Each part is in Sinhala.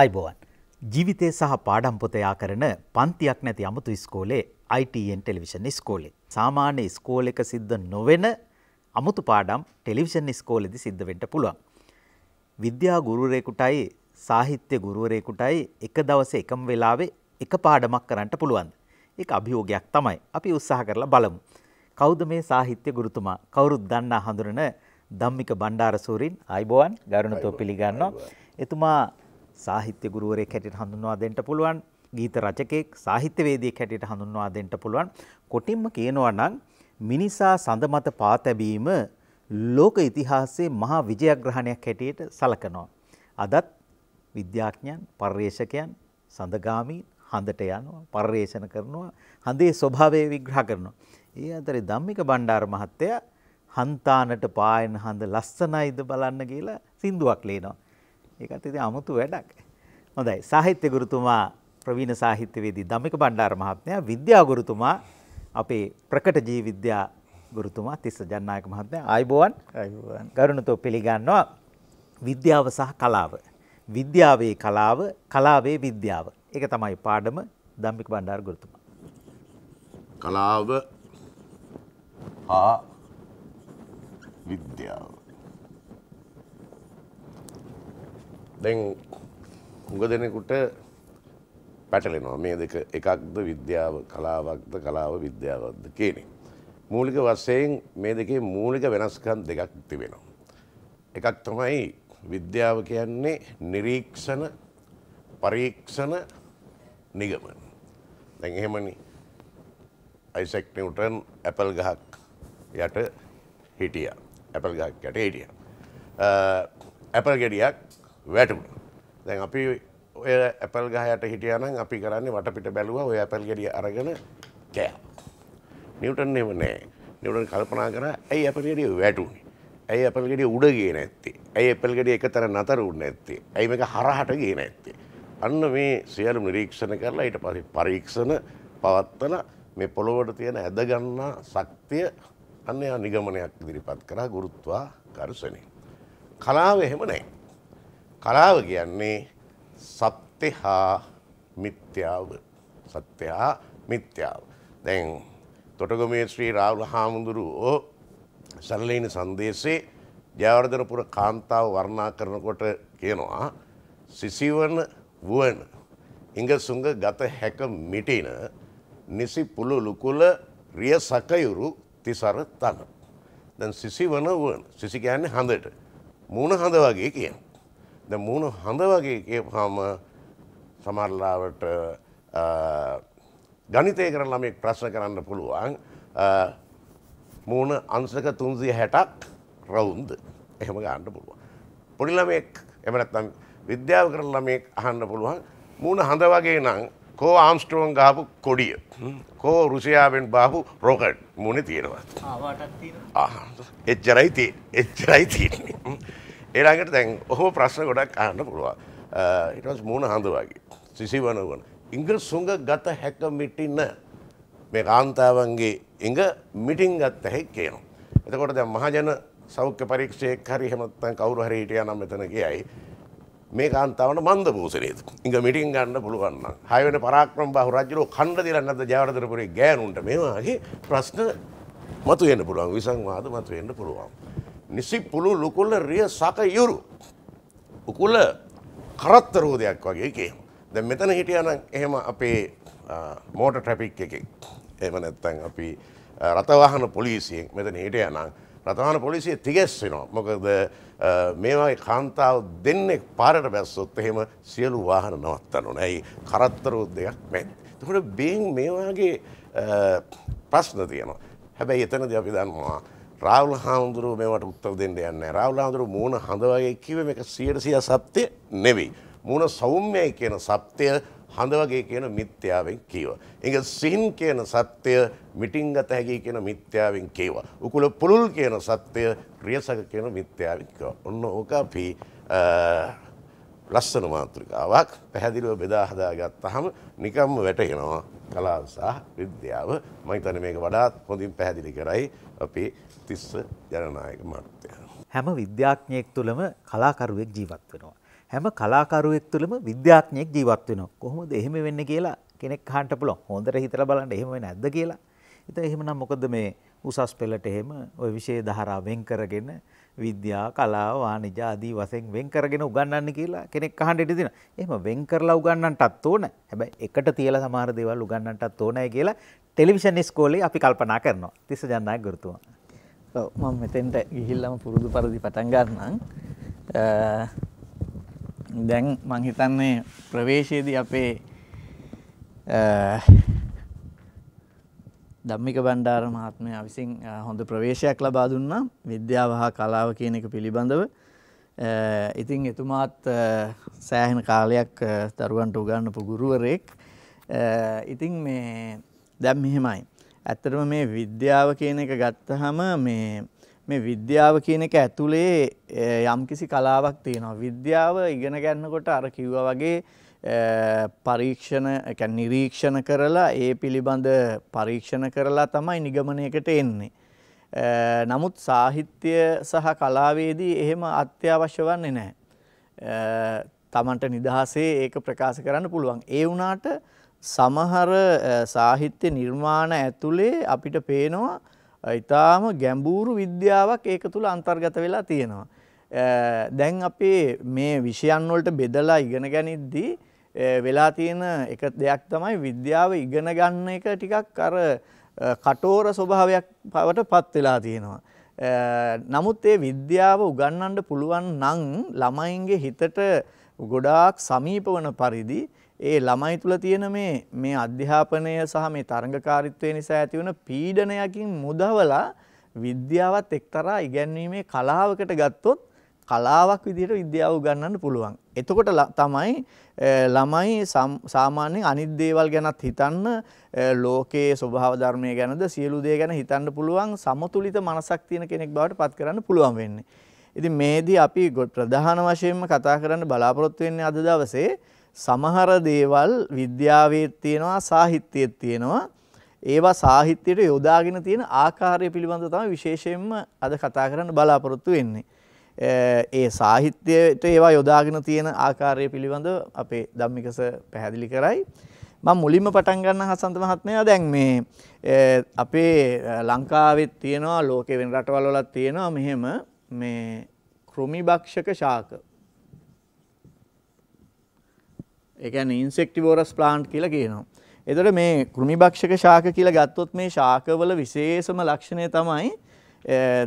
අයිබෝවන් ජීවිතය සහ පාඩම් පොතයා කරන පන්තියක් නැති අමුතු ස්කෝලේ ITN ටෙලිවිෂන් ස්කෝලේ සාමාන්‍ය ස්කෝලක සිද්ධ නොවෙන අමුතු පාඩම් ටෙලිවිෂන් ස්කෝලෙදි සිද්ධ වෙන්න පුළුවන්. විද්‍යා ගුරුවරයෙකුටයි සාහිත්‍ය ගුරුවරයෙකුටයි එක දවසේ එකම වෙලාවේ එක පාඩමක් කරන්න පුළුවන්. ඒක අභියෝගයක් තමයි. අපි උත්සාහ කරලා බලමු. කවුද මේ සාහිත්‍ය ගුරුතුමා? කවුරුත් දන්නා හඳුනන ධම්මික බණ්ඩාරසූරින් අයිබෝවන් ගරුණතෝ පිළිගන්නවා. එතුමා සාහිත්‍ය ගුරුවරයෙක් හැටියට හඳුන්වා දෙන්න පුළුවන්. ගීත රචකයෙක් සාහිත්‍යවේදියෙක් හැටියට හඳුන්වා දෙන්න පුළුවන්. කොටින්ම කියනවා නම් මිනිසා සඳ මත පාතැබීම ලෝක ඉතිහාසයේ මහා විජයග්‍රහණයක් හැටියට සලකනවා. අදත් විද්‍යාඥයන්, පර්යේෂකයන්, සඳගාමීන් හඳට යනවා, පර්යේෂණ කරනවා, හඳේ ස්වභාවය විග්‍රහ කරනවා. ඒ අතරේ ධම්මික බණ්ඩාර මහත්තයා හන්තානට පායන හඳ ලස්සනයිද බලන්න කියලා සින්දුවක් ලියනවා. ඒකත් ඉතින් අමුතු වැඩක්. හොඳයි. සාහිත්‍ය ගුරුතුමා ප්‍රවීණ සාහිත්‍යවේදී දමික බණ්ඩාර මහත්මයා, විද්‍යා ගුරුතුමා අපේ ප්‍රකට ජීව විද්‍යා ගුරුතුමා තිස්ස ජන්නායක මහත්මයා ආයිබෝවන්. ආයිබෝවන්. කරුණතෝ පිළිගන්නවා විද්‍යාව සහ කලාව. විද්‍යාවේ කලාව, කලාවේ විද්‍යාව. ඒක තමයි පාඩම දම්මික බණ්ඩාර ගුරුතුමා. කලාව හා විද්‍යාව දැන් හුඟ දෙනෙකුට පැටලෙනවා මේ දෙක එකක්ද විද්‍යාව කලාවක්ද කලාව විද්‍යාවක්ද කියනෙ. මූලික වස්සයෙන් මේ දෙකේ මූලික වෙනස්කම් දෙකක් තිබෙනවා. එකක් තමයි විද්‍යාව කියන්නේ නිරීක්ෂණ පරීක්ෂණ නිගමන. දැන් එහෙමනි අයිසෙක් නිවටන් ඇපල් ගහක් යට හිටිය ඇපල් ගහක් යට හිටිය. ඇපල් ගෙඩියක් වැටුණ. දැන් අපි ඔය ඇපල් ගහයට හිටියනම් අපි කරන්නේ වටපිට බැලුවා ඔය ඇපල් ගෙඩිය අරගෙන කෑ. නිව්ටන් එහෙම නෑ. නිව්ටන් කල්පනා කරා ඇයි ඇපල් ගෙඩිය වැටුනේ? ඇයි ඇපල් ගෙඩිය උඩ ගියේ නැත්තේ? ඇයි ඇපල් ගෙඩිය එකතර නතර වුනේ නැත්තේ? ඇයි මේක හරහට ගියේ නැත්තේ? අන්න මේ සියලු නිරීක්ෂණ කරලා ඊට පස්සේ පරීක්ෂණ පවත්වලා මේ පොළොවට තියෙන ඇදගන්නා ශක්තිය අන්න යා නිගමනයක් ඉදිරිපත් කරා ගුරුත්වාකර්ෂණය. කලාව එහෙම නැහැ. කලාව කියන්නේ සත්‍ය හා මිත්‍යාව. සත්‍ය හා මිත්‍යාව. දැන් තොටගමේ ශ්‍රී රාහුල හාමුදුරුවෝ සරලේන සංදේශේ ජයවර්ධනපුර කාන්තාව වර්ණනා කරනකොට කියනවා සිසිවන වුවන ඉඟසුඟ ගත හැක මිටින නිසි පුළුලු කුල රිය සකයුරු තිසර තන. දැන් සිසිවන වුවන සිසි කියන්නේ හඳට මූණ හඳ වගේ කියනවා. ද මුණු හඳ වගේ කියපුහම සමරලාවට ගනිතය කරන ළමෙක් ප්‍රශ්න කරන්න පුළුවන් මූුණ අංශක තුන්සිය හැටක් රවුන්ද එහෙම ගන්න පුළුවන්. පොඩිලමෙක් එමනත්තම් විද්‍යාව කරන ළමෙක් අහන්න පුළුවන් මූුණ හඳ වගේ නං කෝ ආම්ස්ට්‍රෝන් ගාපු කොඩිය කෝ රුසියාවෙන් බාපු රෝකට් මුණ තියෙනවා එච්චරයිති එච්චරයි තියන්නේ. ඒලාඟට දැන් ඔහෝ ප්‍රශ්න ගොඩක් අහන්න පුළුවන් ඉටස් මූුණ හඳුවාගේ සිසිවන වන ඉංගල් සුඟ ගත හැක මිටින්න මේ කාන්තාවන්ගේ ඉඟ මිටිං ගත් ඇහෙක් කියනවා. එතකොට දැ මහජන සෞඛ්‍ය පරීක්ෂයක් හරි හෙමත්තන් කවරු හරි හිටිය නම් මෙතන කියයි. මේ කාන්තාවන මන්ද පූසනේද ඉඟ මිටින් ගන්න පුළුවන්න හයවන පරාක්‍රම බහ රජලෝ කණ්ඩ දිරන්නද ජාවතරපුරේ ගෑනුන්ට මේවාගේ ප්‍රශ්න මතු එන්න පුළුවන් විසංවාද මතු එන්න පුළුවන්. නිසි පුළු ලුකුල්ල රිය සක යුරු. උකුල කරත්තරෝදයක් වගේ එකේ. දැ මෙතන හිටියන එහෙම අපේ මෝට ට්‍රැපික් එකෙක් එම නැත්තන් අපි රතවාහන පොලිසියෙන් මෙතන හිටය නම් රතවාන පොලිසිය තිගෙස්වෙනවා මොකද මේවායි කාන්තාව දෙන්නෙක් පාරට බැස්සොත් එහෙම සියලු වාහන නවත්තනු නැයි කරත්තරෝදයක් නැත්. තකොට බේන් මේවාගේ ප්‍රශ්න තියනවා හැබැයි එතනද අපි දන්නවා රාවුල හාමුදුරුව මේවට උත්තර දෙන්න යන්න රාවුල හාමුදුරු මූුණ හඳ වගේ කිව එක සියට සිය සත්‍යය නෙවෙයි. මූුණ සෞම්යයි කියන සත්‍යය හඳ වගේ කියන මිත්‍යාවෙන් කීව. එක සිහින් කියන සත්‍යය මිටිංගත හැකි කියන මිත්‍යාවෙන් කේවා. උකුල පුළුල් කියන සත්‍යය ප්‍රියසක කියන මිත්‍යාවික. ඔන්න ඕක අපි ලස්සන මාතෘකාවක් පැහැදිලිව බෙදාහදා ගත්තහම නිකම්ම වැටහෙනවා කලාසා විද්‍යාව මහිතන මේක වඩාත් හොඳින් පැහැදිලි කරයි අපි තිස්ස ජනනායක මත්වය. හැම විද්‍යාඥයෙක් තුළම කලාකරුවෙක් ජීවත් වෙනවා. හැම කලාකරුවෙක් තුළම විද්‍යාඥයෙක් ජීවත් වෙන කොහොමද එහෙම වෙන්න කියලා කෙනෙක් හන්ට පුල හොඳට හිතල බලන්න එහෙම නැද්ද කියලා. එත එහෙමනම් මොකද මේ උසස් පෙළට එහෙම ඔය විෂය දහරා වෙන් කරගෙන විද්‍යා කලා වාණිජ ආදී වශයෙන් වෙන් කරගෙන උගන්වන්න කියලා කෙනෙක් අහන්න ඉඩ දෙනවා. එහෙම වෙන් කරලා උගන්වන්නටත් ඕන. හැබැයි එකට තියලා සමහර දේවල් උගන්වන්නටත් ඕනයි කියලා ටෙලිවිෂන් ඉස්කෝලේ අපි කල්පනා කරනවා. තිස්ස ජනනායක ගුරුතුමා. මම මෙතෙන්ට ගිහිල්ලම පුරුදු පරදි පටන් ගන්නම් දැන් මං හිතන්නේ ප්‍රවේශයේදී අපේ ධම්මික බණ්ඩාර මහත්මයා විසින් හොඳ ප්‍රවේශයක් ලබා දුන්නා විද්‍යාව හා කලාව කියන එක පිළිබඳව ඉතින් එතුමාත් සෑහෙන කාලයක් දරුවන්ට උගන්නපු ගුරුවරයෙක් ඉතින් මේ දැම් මෙහෙමයි ඇත්තටම මේ විද්‍යාව කියන එක ගත්තහම මේ මේ විද්‍යාව කියන එක ඇතුලේ යම්කිසි කලාවක් තියෙනවා. විද්‍යාව ඉගෙන ගන්නකොට අර කිව්වා වගේ පරීක්ෂණ නිරීක්ෂණ කරලා ඒ පිළිබඳ පරීක්ෂණ කරලා තමයි නිගමනයකට එන්නේ. නමුත් සාහිත්‍ය සහ කලාවේදී එහෙම අත්‍යවශ්‍ය වන්නේ නැහැ. තමන්ට නිදහසේ ඒක ප්‍රකාශ කරන්න පුළුවන්. ඒ වුණාට සමහර සාහිත්‍ය නිර්මාණ ඇතුලේ අපිට පේනවා ඉතාම ගැඹූරු විද්‍යාවක් ඒක තුළ අන්තර්ගත වෙලා තියෙනවා. දැන් අපේ මේ විෂයන් වලට බෙදලා ඉගෙන ගනිද්දී වෙලා තියෙන එක දෙයක් තමයි විද්‍යාව ඉගෙන ගන්න එක ටිකක් අර කටෝර ස්වභාවයක් පවට පත් වෙලා තියෙනවා. නමුත් ඒ විද්‍යාව උගන්වන්න පුළුවන් නම් ළමයින්ගේ හිතට ගොඩාක් සමීප වන පරිදි ඒ ළමයි තුල තියෙන මේ මේ අධ්‍යාපනය සහ මේ තරඟකාරීත්වය නිසා ඇතිවන පීඩනයකින් මුදවලා විද්‍යාවත් එක්තරා ඉගැන්වීමේ කලාවකට ගත්තොත් කලාවක් විදිහට විද්‍යාව උගන්වන්න පුළුවන්. එතකොට තමයි ළමයි සාමාන්‍යයෙන් අනිත් දේවල් ගැනත් හිතන්න ලෝකයේ ස්වභාව ධර්මය ගැනද සියලු දේ ගැන හිතන්න පුළුවන් සමතුලිත මනසක් තියෙන කෙනෙක් බවට පත් කරන්න පුළුවන් වෙන්නේ. ඉතින් මේදී අපි ප්‍රධාන වශයෙන්ම කතා කරන්න බලාපොරොත්තු වෙන්නේ අද දවසේ සමහර දේවල් විද්‍යාවේ තියෙනවා සාහිත්‍යයේ තියෙනවා ඒවා සාහිත්‍යයට යොදාගෙන තියෙන ආකාරය පිළිබඳව තමයි විශේෂයෙන්ම අද කතා කරන්න බලාපොරොත්තු වෙන්නේ. ඒ සාහිත්‍යයට ඒවා යොදාගෙන තියෙන ආකාරය පිළිබඳව අපේ ධම්මිකස පැහැදිලි කරයි. මම මුලින්ම පටන් ගන්න හසන්ත මහත්මයා දැන් මේ අපේ ලංකාවෙත් තියෙනවා ලෝකේ වෙන රටවල් වලත් තියෙනවා මෙහෙම මේ කෘමි භක්ෂක ශාක ඒ කියන්නේ ඉන්සෙක්ටිවෝරස් ප්ලාන්ට් කියලා කියනවා. එතකොට මේ කෘමිභක්ෂක ශාක කියලා ගත්තොත් මේ ශාකවල විශේෂම ලක්ෂණය තමයි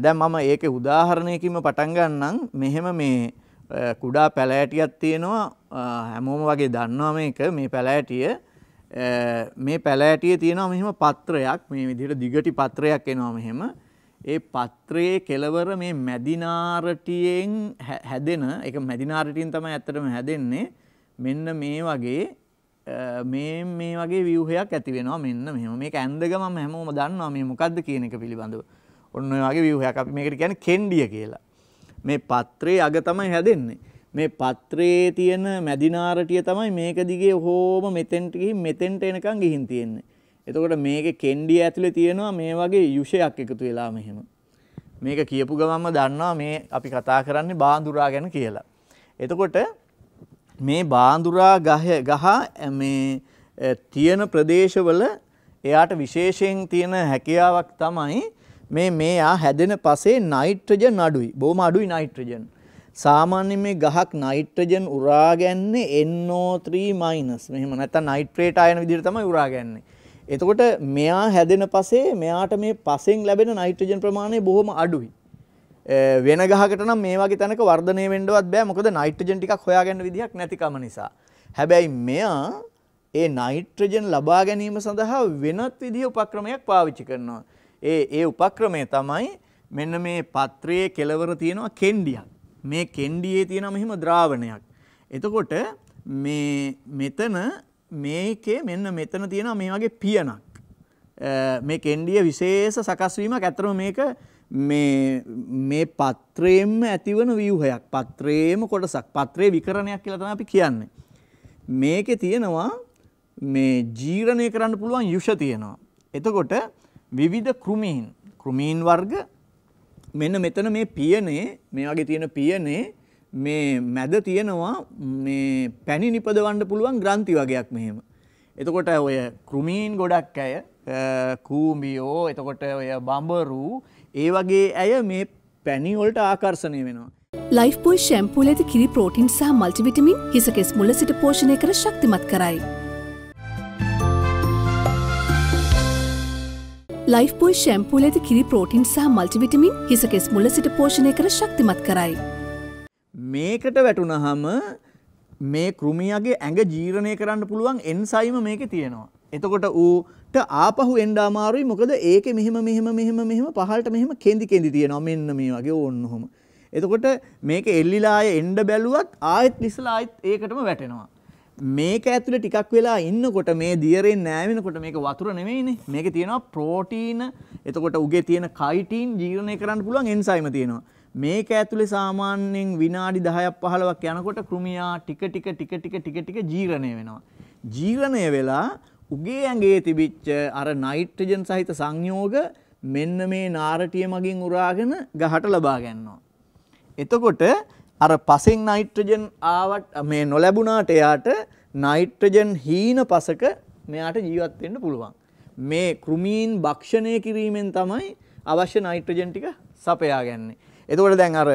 දැන් මම ඒකේ උදාහරණයකින්ම පටන් ගන්නම් මෙහෙම මේ කුඩා පැලෑටියක් තියෙනවා හැමෝම වගේ දන්නවා මේක මේ පැලෑටිය මේ පැලෑටියේ තියෙනවා මෙහෙම පත්‍රයක් මේ විදිහට දිගටි පත්‍රයක් එනවා මෙහෙම ඒ පත්‍රයේ කෙලවර මේ මැදිනාරටියෙන් හැදෙන ඒක මැදිනාරටියෙන් තමයි ඇත්තටම හැදෙන්නේ මෙන්න මේ වගේ මේ මේ වගේ වියහයක් ඇති වෙනවා මෙන්න මෙහම මේ ඇන්දග ම හැමෝම දන්නවා මේ මොකක්ද කියන එක පිළිබඳව ඔන්න වගේ වියහයක් අපි මේකට කියන කෙන්ඩිය කියලා මේ පත්‍රයේ අග තමයි හැදෙන්නේ මේ පත්‍රයේ තියෙන මැදිනාරටිය තමයි මේක දිගේ හෝම මෙතෙන්ටකි මෙතෙන්ට එනකං ගිහින් තියෙන්නේ එතකොට මේක කෙන්ඩිය ඇතුලේ තියෙනවා මේ වගේ යුෂයක් එකතු වෙලා මෙහෙම මේක කියපු ගමම දන්නවා මේ අපි කතා කරන්නේ බාඳුරා ගැන කියලා එතකොට මේ බාඳුරා ගහ ගහ මේ තියෙන ප්‍රදේශවල එයාට විශේෂයෙන් තියෙන හැකියාවක් තමයි මේ මේ යා හැදෙන පසේ නයිට්‍රජන් අඩුයි. බොහොම අඩුයි නයිට්‍රජන්. සාමාන්‍ය මේ ගහක් නයිට්‍රජන් උරාගන්නේ NO3- මෙහෙම නැත්නම් නයිට්‍රේට් ආයන විදිහට තමයි උරාගන්නේ. එතකොට මෙයා හැදෙන පස්සේ මෙයාට මේ පසෙන් ලැබෙන නයිට්‍රජන් ප්‍රමාණය බොහොම අඩුයි. වෙන ගහකට නම් මේ වගේ තැනක වර්ධනය වෙන්නවත් බෑ මොකද නයිට්‍රජන් ටිකක් හොයාගන්න විදිහක් නැතිකම නිසා. හැබැයි මෙයා ඒ නයිට්‍රජන් ලබා ගැනීම සඳහා වෙනත් විදිහ උපක්‍රමයක් පාවිච්චි කරනවා. ඒ ඒ උපක්‍රමය තමයි මෙන්න මේ පත්‍රයේ කෙලවර තියෙනවා කෙන්ඩියක්. මේ කෙන්ඩියේ තියෙන මෙහිම ද්‍රාවණයක්. එතකොට මේ මෙතන මේකේ මෙන්න මෙතන තියෙනවා මේ වගේ පියනක්. මේ කෙන්ඩිය විශේෂ සකස්වීමක් ඇතරම මේක මේ මේ පත්‍රයෙන්ම ඇතිවන ව්‍යුහයක් පත්‍රයේම කොටසක් පත්‍රයේ විකරණයක් කියලා තමයි අපි කියන්නේ. මේකේ තියෙනවා මේ ජීරණය කරන්න පුළුවන් යුෂ තියෙනවා. එතකොට විවිධ කෘමීන් කෘමීන් වර්ග මෙන්න මෙතන මේ පියනේ මේ වගේ තියෙන පියනේ මේ මැද තියෙනවා මේ පැණි නිපදවන්න පුළුවන් ග්‍රන්ථි වගේක් මෙහෙම. එතකොට ඔය කෘමීන් ගොඩක් අය කූඹියෝ එතකොට ඔය බඹරු ඒ වගේ ඇය මේ පැණිවොල්ට ආකර්ශණය වෙනවා. ලයිෆ්පොයි ශැම්පූල ඇති කිරි ප්‍රෝටින් සහ මල්ටිවිටමින් හිසකෙස් මුල සිට පෝෂණය කර ශක්තිමත් කරයි. ලයිෆ්පොයි ශැම්පූල ඇති කිරි ප්‍රෝටින් සහ මල්ටිවිටමින් හිසකෙස් මුල සිට පෝෂණය කර ශක්තිමත් කරයි. මේකට වැටුණහම මේ කෘමියගේ ඇඟ ජීරණය කරන්න පුළුවන් එන්සයිම මේක තියෙනවා. එතකොට ඌ ට ආපහු එන්ඩ අමාරුයි මොකද ඒක මෙහෙම මෙහෙම මෙහෙම මෙහෙම පහලට මෙහෙම කෙදි කෙදි තියෙනවා මෙන්න මේ වගේ ඔන්නහොම. එතකොට මේක එල්ලිලාය එන්ඩ බැලුවත් ආයෙත් ලිස්සලා ආයෙත් ඒකටම වැටෙනවා. මේක ඇතුළ ටිකක් වෙලා ඉන්නකොට මේ දියරෙන් නෑවෙනකොට මේක වතුර නෙමෙයිනේ මේක තියෙනවා ප්‍රෝටීන එතකොට උගේ තියෙන කයිටීන් ජීර්ණය කරන්න පුළුවන් එන්සයිම තියෙනවා මේක ඇතුලේ සාමාන්‍යයෙන් විනාඩි 10ක් 15ක් යනකොට කෘමියා ටික ටික ටික ටික ටික ටික ජීර්ණය වෙනවා ජීර්ණය වෙලා උගේ ඇඟේ තිබිච්ච අර නයිට්‍රජන් සහිත සංයෝග මෙන්න මේ නාරටිය මගින් උරාගෙන ගහට ලබා ගන්නවා. එතකොට අර පසෙන් නයිට්‍රජන් ආවට මේ නොලැබුණාට එයාට නයිට්‍රජන් හීන පසක මෙයාට ජීවත් වෙන්න පුළුවන්. මේ කෘමීන් භක්ෂණය කිරීමෙන් තමයි අවශ්‍ය නයිට්‍රජන් ටික සපයා ගන්නේ. එතකොට දැන් අර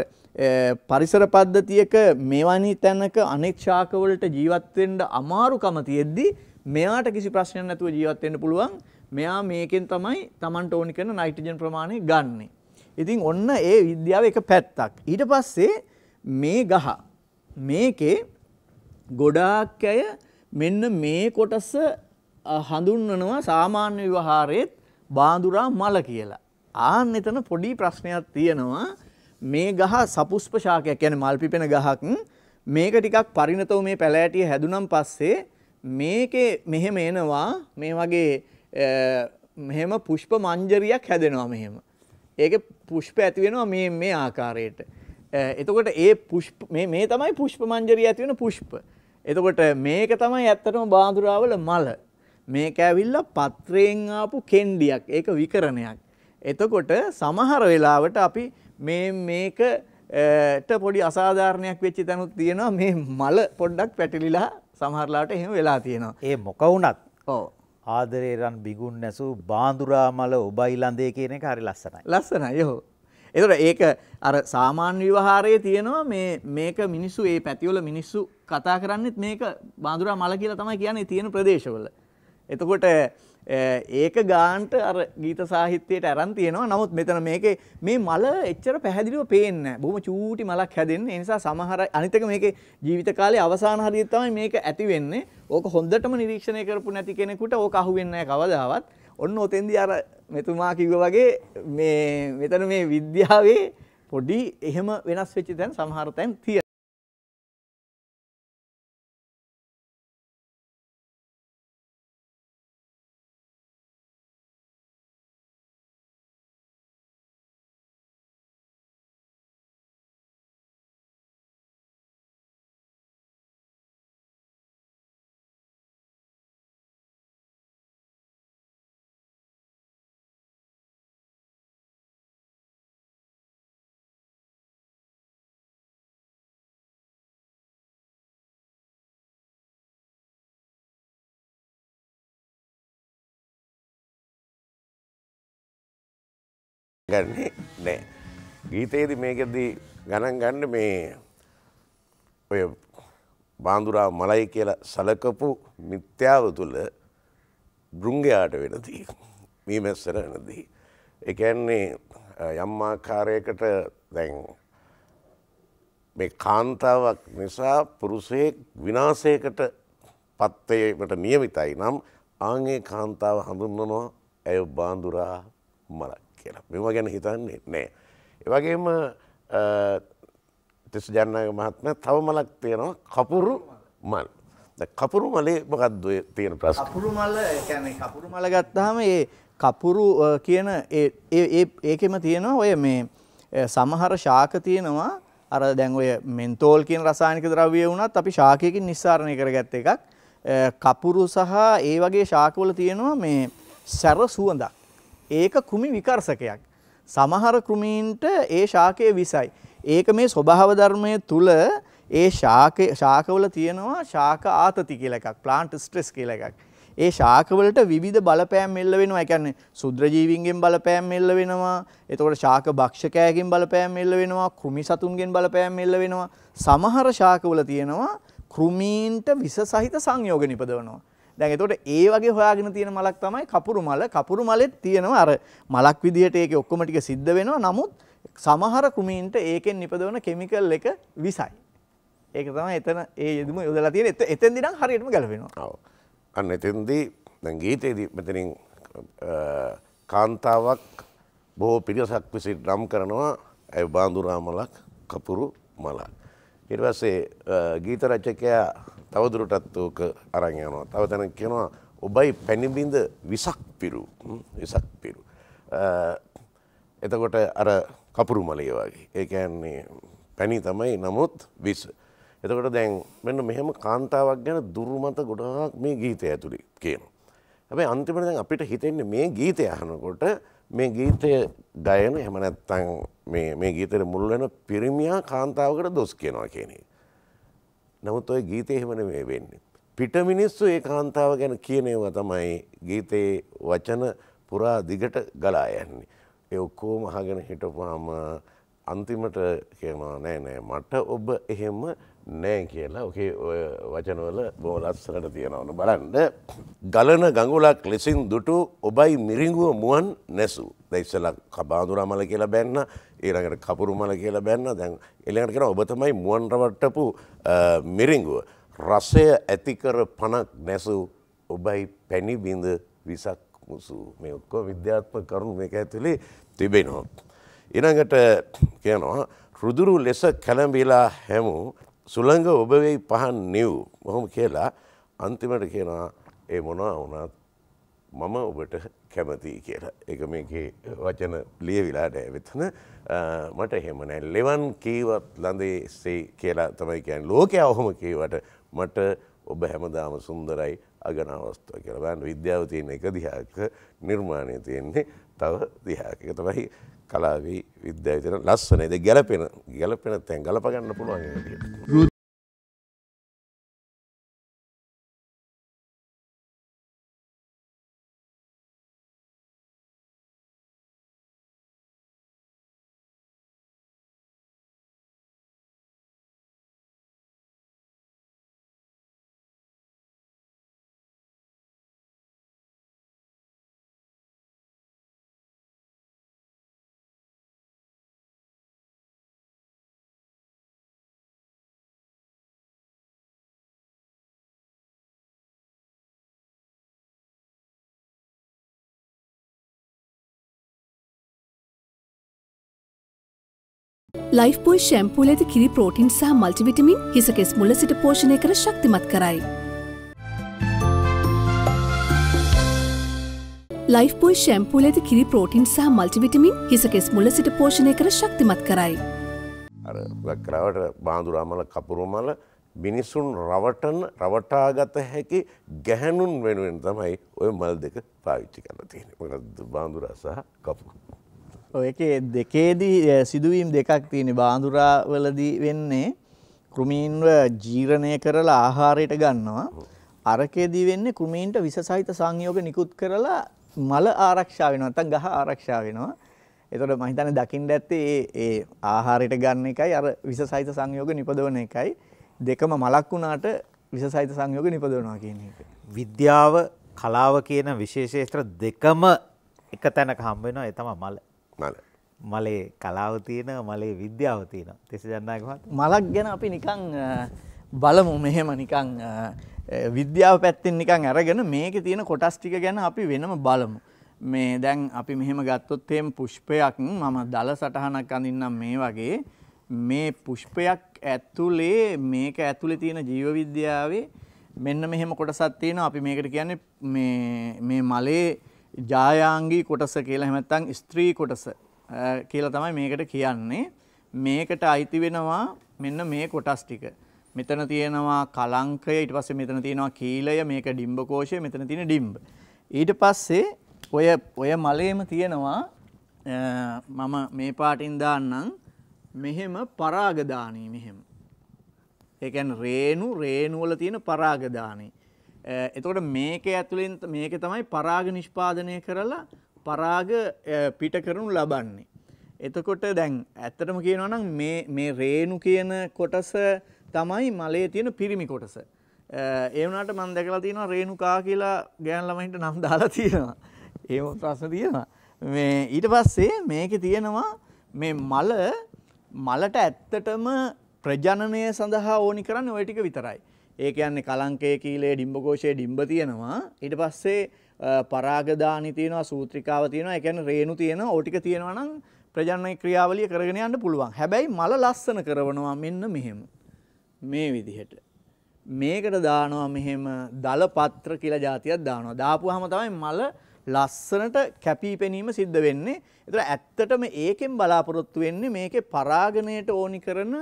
පරිසර පද්ධතියක මෙවැනි තැනක අනෙක් ශාකවලට ජීවත් වෙන්න අමාරුකම තියෙද්දි මෙයාට කිසි ප්‍රශ්නයක් නැතුව ජීවත් වෙන්න පුළුවන්. මෙයා මේකෙන් තමයි Tamanට ඕනි කරන නයිට්‍රජන් ප්‍රමාණය ගන්නෙ. ඉතින් ඔන්න ඒ විද්‍යාව එක පැත්තක්. ඊට පස්සේ මේ ගහ මේකේ ගොඩාක් අය මෙන්න මේ කොටස හඳුන්වනවා සාමාන්‍ය ව්‍යවහාරයේත් බාඳුරා මල කියලා. ආන්න එතන පොඩි ප්‍රශ්නයක් තියෙනවා. මේ ගහ සපුෂ්ප ශාකයක් කියන්නේ මල් පිපෙන ගහක් මේක ටිකක් පරිණතව මේ පැලෑටිය හැදුනම් පස්සේ මේකේ මෙහෙම එනවා මේ වගේ මෙහෙම පුෂ්ප මංජරියක් හැදෙනවා මෙහෙම. ඒක පුෂ්ප ඇති වෙනවා මේ මේ ආකාරයට. එතකොට ඒ පුෂ්ප මේ මේ තමයි පුෂ්ප මංජරිය ඇති වෙන පුෂ්ප. එතකොට මේක තමයි ඇත්තටම බාඳුරාවල මල. මේක ඇවිල්ලා පත්‍රයෙන් ආපු කෙන්ඩියක්. ඒක විකරණයක්. එතකොට සමහර වෙලාවට අපි මේ මේක ට පොඩි අසාධාරණයක් වෙච්චි තැනුත් තියෙනවා මේ මල පොඩ්ඩක් පැටලිලා සමහරලාට එහෙම වෙලා තියෙනවා. ඒ මොක වුණත් ඔව්. ආදරේ රන් බිගුන් නැසූ බාඳුරාමල ඔබයි ළඳේ කියන එක හරි ලස්සනයි. ලස්සනයි යෝ. ඒතර ඒක අර සාමාන්‍ය විවහාරයේ තියෙනවා මේ මේක මිනිස්සු ඒ පැතිවල මිනිස්සු කතා කරන්නේත් මේක බාඳුරා මල කියලා තමයි කියන්නේ තියෙන ප්‍රදේශවල. එතකොට ඒක ගාන්ට අර ගීත සාහිත්‍යයට අරන් තියෙනවා. නමුත් මෙතන මේකේ මේ මල එච්චර පැහැදිලිව පේන්නේ නැහැ. බොහොම චූටි මලක් හැදෙන්නේ. ඒ නිසා සමහර අනිත් එක මේකේ ජීවිත කාලේ අවසාන හරියට තමයි මේක ඇති වෙන්නේ. ඕක හොඳටම නිරීක්ෂණය කරපු නැති කෙනෙකුට ඕක අහුවෙන්නේ නැහැ කවදාවත්. ඔන්න ඔතෙන්දී අර මෙතුමා කිව්වා වගේ මේ මෙතන මේ විද්‍යාවේ පොඩි එහෙම වෙනස් වෙච්ච තැන් සමහර තැන් තියෙනවා. ගන්නේ නෑ. ගීතයේද මේකෙදී ගණන් ගන්න මේ ඔය බාන්දුරා මලයි කියලා සලකපු මිත්‍යාව තුළ බෘංගයාට වෙනදී මී මැස්සර වෙනදී. එකන්නේ යම්මාකාරයකට දැන් මේ කාන්තාවක් නිසා පුරුසයෙක් විනාසයකට පත්තයට නියමිතයි නම් ආගේ කාන්තාව හඳුන්වනවා ඇය බාන්දුරා මලයි. කියලා මෙම ගැන හිතන්නේ නෑ. ඒවගේම තිස්ස ජන්නග මහත්ම තව මලක් තියෙනවා කපුරු මල්. කපුරු මලේ මොකක්ද තියෙන ප්‍රශ් කපුරු මල්ල කපුරු මල ගත්තාම ඒ කපුරු කියන ඒකෙම තියෙනවා ඔය මේ සමහර ශාක තියෙනවා අර දැන් ඔය මෙන්තෝල් කියන රසායනික ද්‍රව්‍ය වුණත් අපි ශාකයකින් නිස්සාරණය කරගත්ත එකක් කපුරු සහ ඒ වගේ ශාකවල තියෙනවා මේ සැර සුවඳක් ඒක කෘමි විකර්ෂකයක්. සමහර කෘමීන්ට ඒ ශාකය විසයි. ඒක මේ ස්වභාව ධර්මයේ තුල ඒ ශාක ශාකවල තියෙනවා ශාක ආතති කියලා එකක්, plant stress කියලා එකක්. ඒ ශාකවලට විවිධ බලපෑම් එල්ල වෙනවා. ඒ කියන්නේ සුද්‍ර ජීවීන්ගෙන් බලපෑම් එල්ල වෙනවා. එතකොට ශාක භක්ෂකයාගෙන් බලපෑම් එල්ල වෙනවා. කෘමි සතුන්ගෙන් බලපෑම් එල්ල වෙනවා. සමහර ශාකවල තියෙනවා කෘමීන්ට විස සහිත සංයෝග නිපදවනවා. දැන් එතකොට ඒ වගේ හොයාගෙන තියෙන මලක් තමයි කපුරු මල. කපුරු මලෙත් තියෙනවා අර මලක් විදියට ඒක ඔක්කොම ටික සිද්ධ වෙනවා. නමුත් සමහර කුමීන්ට ඒකෙන් නිපදවන කෙමිකල් එක විසයි. ඒක තමයි එතන ඒ යෙදුම යොදලා තියෙන්නේ. එතෙන්දී නම් හරියටම ගැලපෙනවා. ඔව්. අන්න එතෙන්දී දැන් ගීතේදී මෙතනින් කාන්තාවක් බොහෝ පිරිසක් විසින් නම් කරනවා ඇයි බාඳුරා මලක් කපුරු මලක්. ඊට පස්සේ ගීත රචකයා තවදුරටත් ඕක අරන් යනවා. තව තැනක් කියනවා ඔබයි පැණිබිඳ විසක් පිරු විසක් පිරු. එතකොට අර කපුරු මලේ වගේ. ඒ කියන්නේ පැණි තමයි නමුත් විස. එතකොට දැන් මෙන්න මෙහෙම කාන්තාවක් ගැන දුර්මත ගොඩාක් මේ ගීතය ඇතුළේ කියනවා. හැබැයි අන්තිමට දැන් අපිට හිතෙන්නේ මේ ගීතය අහනකොට මේ ගීතය ගයන එහෙම නැත්නම් මේ මේ ගීතේ මුල් වෙන පිරිමියා කාන්තාවකට දොස් කියනවා කියන එක. නමුත් ඔය ගීතය එහෙම නෙමෙයි වෙන්නේ. පිට මිනිස්සු ඒ කාන්තාව ගැන කියන ඒවා තමයි ගීතේ වචන පුරා දිගට ගලා යන්නේ. ඒ ඔක්කොම අහගෙන හිටපුවාම අන්තිමට කියනවා නෑ නෑ මට ඔබ එහෙම නෑ කියලා ඔකේ ඔය වචනවල බොහොම ලස්සනට තියෙනවන බලන්න ගලන ගඟුලක් ලෙසින් දුටු ඔබයි මිරිඟුව මුවන් නැසූ ඉස්සල කබාදුරා මල කියලා බැන්න ඊළඟට කපුරු මල කියලා බැන්න දැන් එළඟට කෙන ඔබතමයි මුවන්රවට්ටපු මිරිංගුව. රසය ඇතිකර පණක් නැසූ ඔබයි පැණිබිඳ විසක් මුසූ මේ ඔක්කෝ විද්‍යාත්ම කරුණු මේක ඇතුළේ තිබෙනවා. ඉනඟට කියනවා රුදුරු ලෙස කැළඹිලා හැමු සුළඟ ඔබවෙයි පහන් නිව් මොහොම කියලා අන්තිමට කියනවා ඒ මොනවා වුණත් මම ඔබට කැමතියි කියලා. එක මේකේ වචන ලියවිලාට ඇවිත්තන මට එහෙමනෑ ලෙවන් කීවත් ලඳේ සේ කියලා තමයි කියන් ලෝකය ඔහොම කීවට මට ඔබ හැමදාම සුන්දරයි අගන අවස්ථාව කියලා බෑන් විද්‍යාව තියෙන එක දිහාක නිර්මාණය තියෙන්නේ තව දිහාක තමයි කලාවී විද්‍යාවිතන ලස්සනේද ගැලපෙන ගැලපෙන තැන් ගලපගන්න පුළුවන්. ලයිෆ්බෝයි ශැම්පූල ඇති කිරි ප්‍රෝටින් සහ මල්ටිවිටමින් හිසකෙස් මුල සිට පෝෂණය කර ශක්තිමත් කරයි. ලයිෆ්බෝයි ශැම්පූල ඇති කිරි ප්‍රෝටින් සහ මල්ටිවිටමින් හිසකෙස් මුල සිට පෝෂණය කර ශක්තිමත් කරයි. අර ලක්රවට බාඳුරාමල කපුරුමල මිනිසුන් රවටන රවටාගත හැකි ගැහැනුන් වෙනුවෙන් තමයි ඔය මල් දෙක පාවිච්චි කරලා තියෙන. මොකද බාඳුරා සහ කපුරු. ඔයකේ දෙකේදී සිදුවීම් දෙකක් තියෙන බාඳුරාවලදී වෙන්නේ කෘමීන්ව ජීරණය කරලා ආහාරයට ගන්නවා. අරකේදී වෙන්නේ කෘමීන්ට විස සහිත සංයෝග නිකුත් කරලා මල ආරක්ෂා වෙනවා නැත්නම් ගහ ආරක්ෂා වෙනවා. එතකොට මම හිතන්නේ දකින්න ඇත්තේ ඒ ආහාරයට ගන්න එකයි අර විස සහිත සංයෝග නිපදවන එකයි. දෙකම මලක් වුණාට විස සහිත සංයෝග නිපදවනවා කියන එක. විද්‍යාව කලාව කියන විශේෂේත්‍ර දෙකම එක තැනක හම්බ වෙනවා ඒ තමයි මල. මල මලේ කලාව තියෙන මලේ විද්‍යාව තියෙන තෙස ජන්නාගමත් මලක් ගැන අපි නිකං බලමු මෙහෙම නිකං විද්‍යාව පැත්තිෙන් නිකං ඇරගෙන මේක තියෙන කොටස්ටික ගැන අපි වෙනම බලමු. මේ දැන් අපි මෙහෙම ගත්තොත් එම් පුෂ්පයක් මම දල සටහනක් අඳන්නම් මේ වගේ මේ පුෂ්පයක් ඇත්තුලේ මේක ඇතුළේ තියෙන ජීවවිද්‍යාවේ මෙන්න මෙහෙම කොටසත් තියෙන අපි මේකට කියන්නේ මේ මලේ ජායාංගී කොටස කියලා හැමත්තං ස්ත්‍රී කොටස කියලා තමයි මේකට කියන්නේ මේකට අයිති වෙනවා මෙන්න මේ කොටස් ටික. මෙතන තියෙනවා කලංකය ඊට පස්සේ මෙතන තියෙනවා කීලය මේක ඩිම්බ කෝෂය මෙතන තියෙන ඩිම්බ. ඊට පස්සේ ඔය ඔය මලේම තියෙනවා මම මේ පාටින් දාන්නම් මෙහෙම පරාගදානී මෙහෙම. ඒ කියන්නේ රේණු රේණු වල තියෙන පරාගදානී. එතකොට මේක ඇතුළින් මේක තමයි පරාග නිෂ්පාදනය කරලා පරාග පිට කරනු ලබන්නේ. එතකොට දැන් ඇත්තටම කියනවා නම් මේ මේ රේණු කියන කොටස තමයි මලේ තියෙන පිරිමි කොටස. ඒ වුණාට මම දැකලා තියෙනවා රේණුකා කියලා ගෑන් ළමයින්ට නම් දාලා තියෙනවා. ඒ ප්‍රශ්න තියෙනවා. මේ ඊට පස්සේ මේකේ තියෙනවා මේ මල මලට ඇත්තටම ප්‍රජනනය සඳහා ඕනි කරන්නේ ওই ටික විතරයි. ඒ කියන්නේ කලංකේ කීලේ ඩිම්බකෝෂයේ ඩිම්බ තියෙනවා. ඊට පස්සේ පරාගදානි තියෙනවා, සූත්‍රිකාව තියෙනවා. ඒ කියන්නේ රේණු තියෙනවා. ඕ ටික තියෙනවා නම් ප්‍රජනන ක්‍රියාවලිය කරගෙන යන්න පුළුවන්. හැබැයි මල ලස්සන කරනවා මෙන්න මෙහෙම. මේ විදිහට. මේකට දානවා මෙහෙම දල පත්‍ර කියලා જાතියක් දානවා. දාපුවාම තමයි මල ලස්සනට කැපිපෙනීම සිද්ධ වෙන්නේ. ඒතර ඇත්තටම ඒකෙන් බලාපොරොත්තු වෙන්නේ මේකේ පරාගණයට ඕනි කරන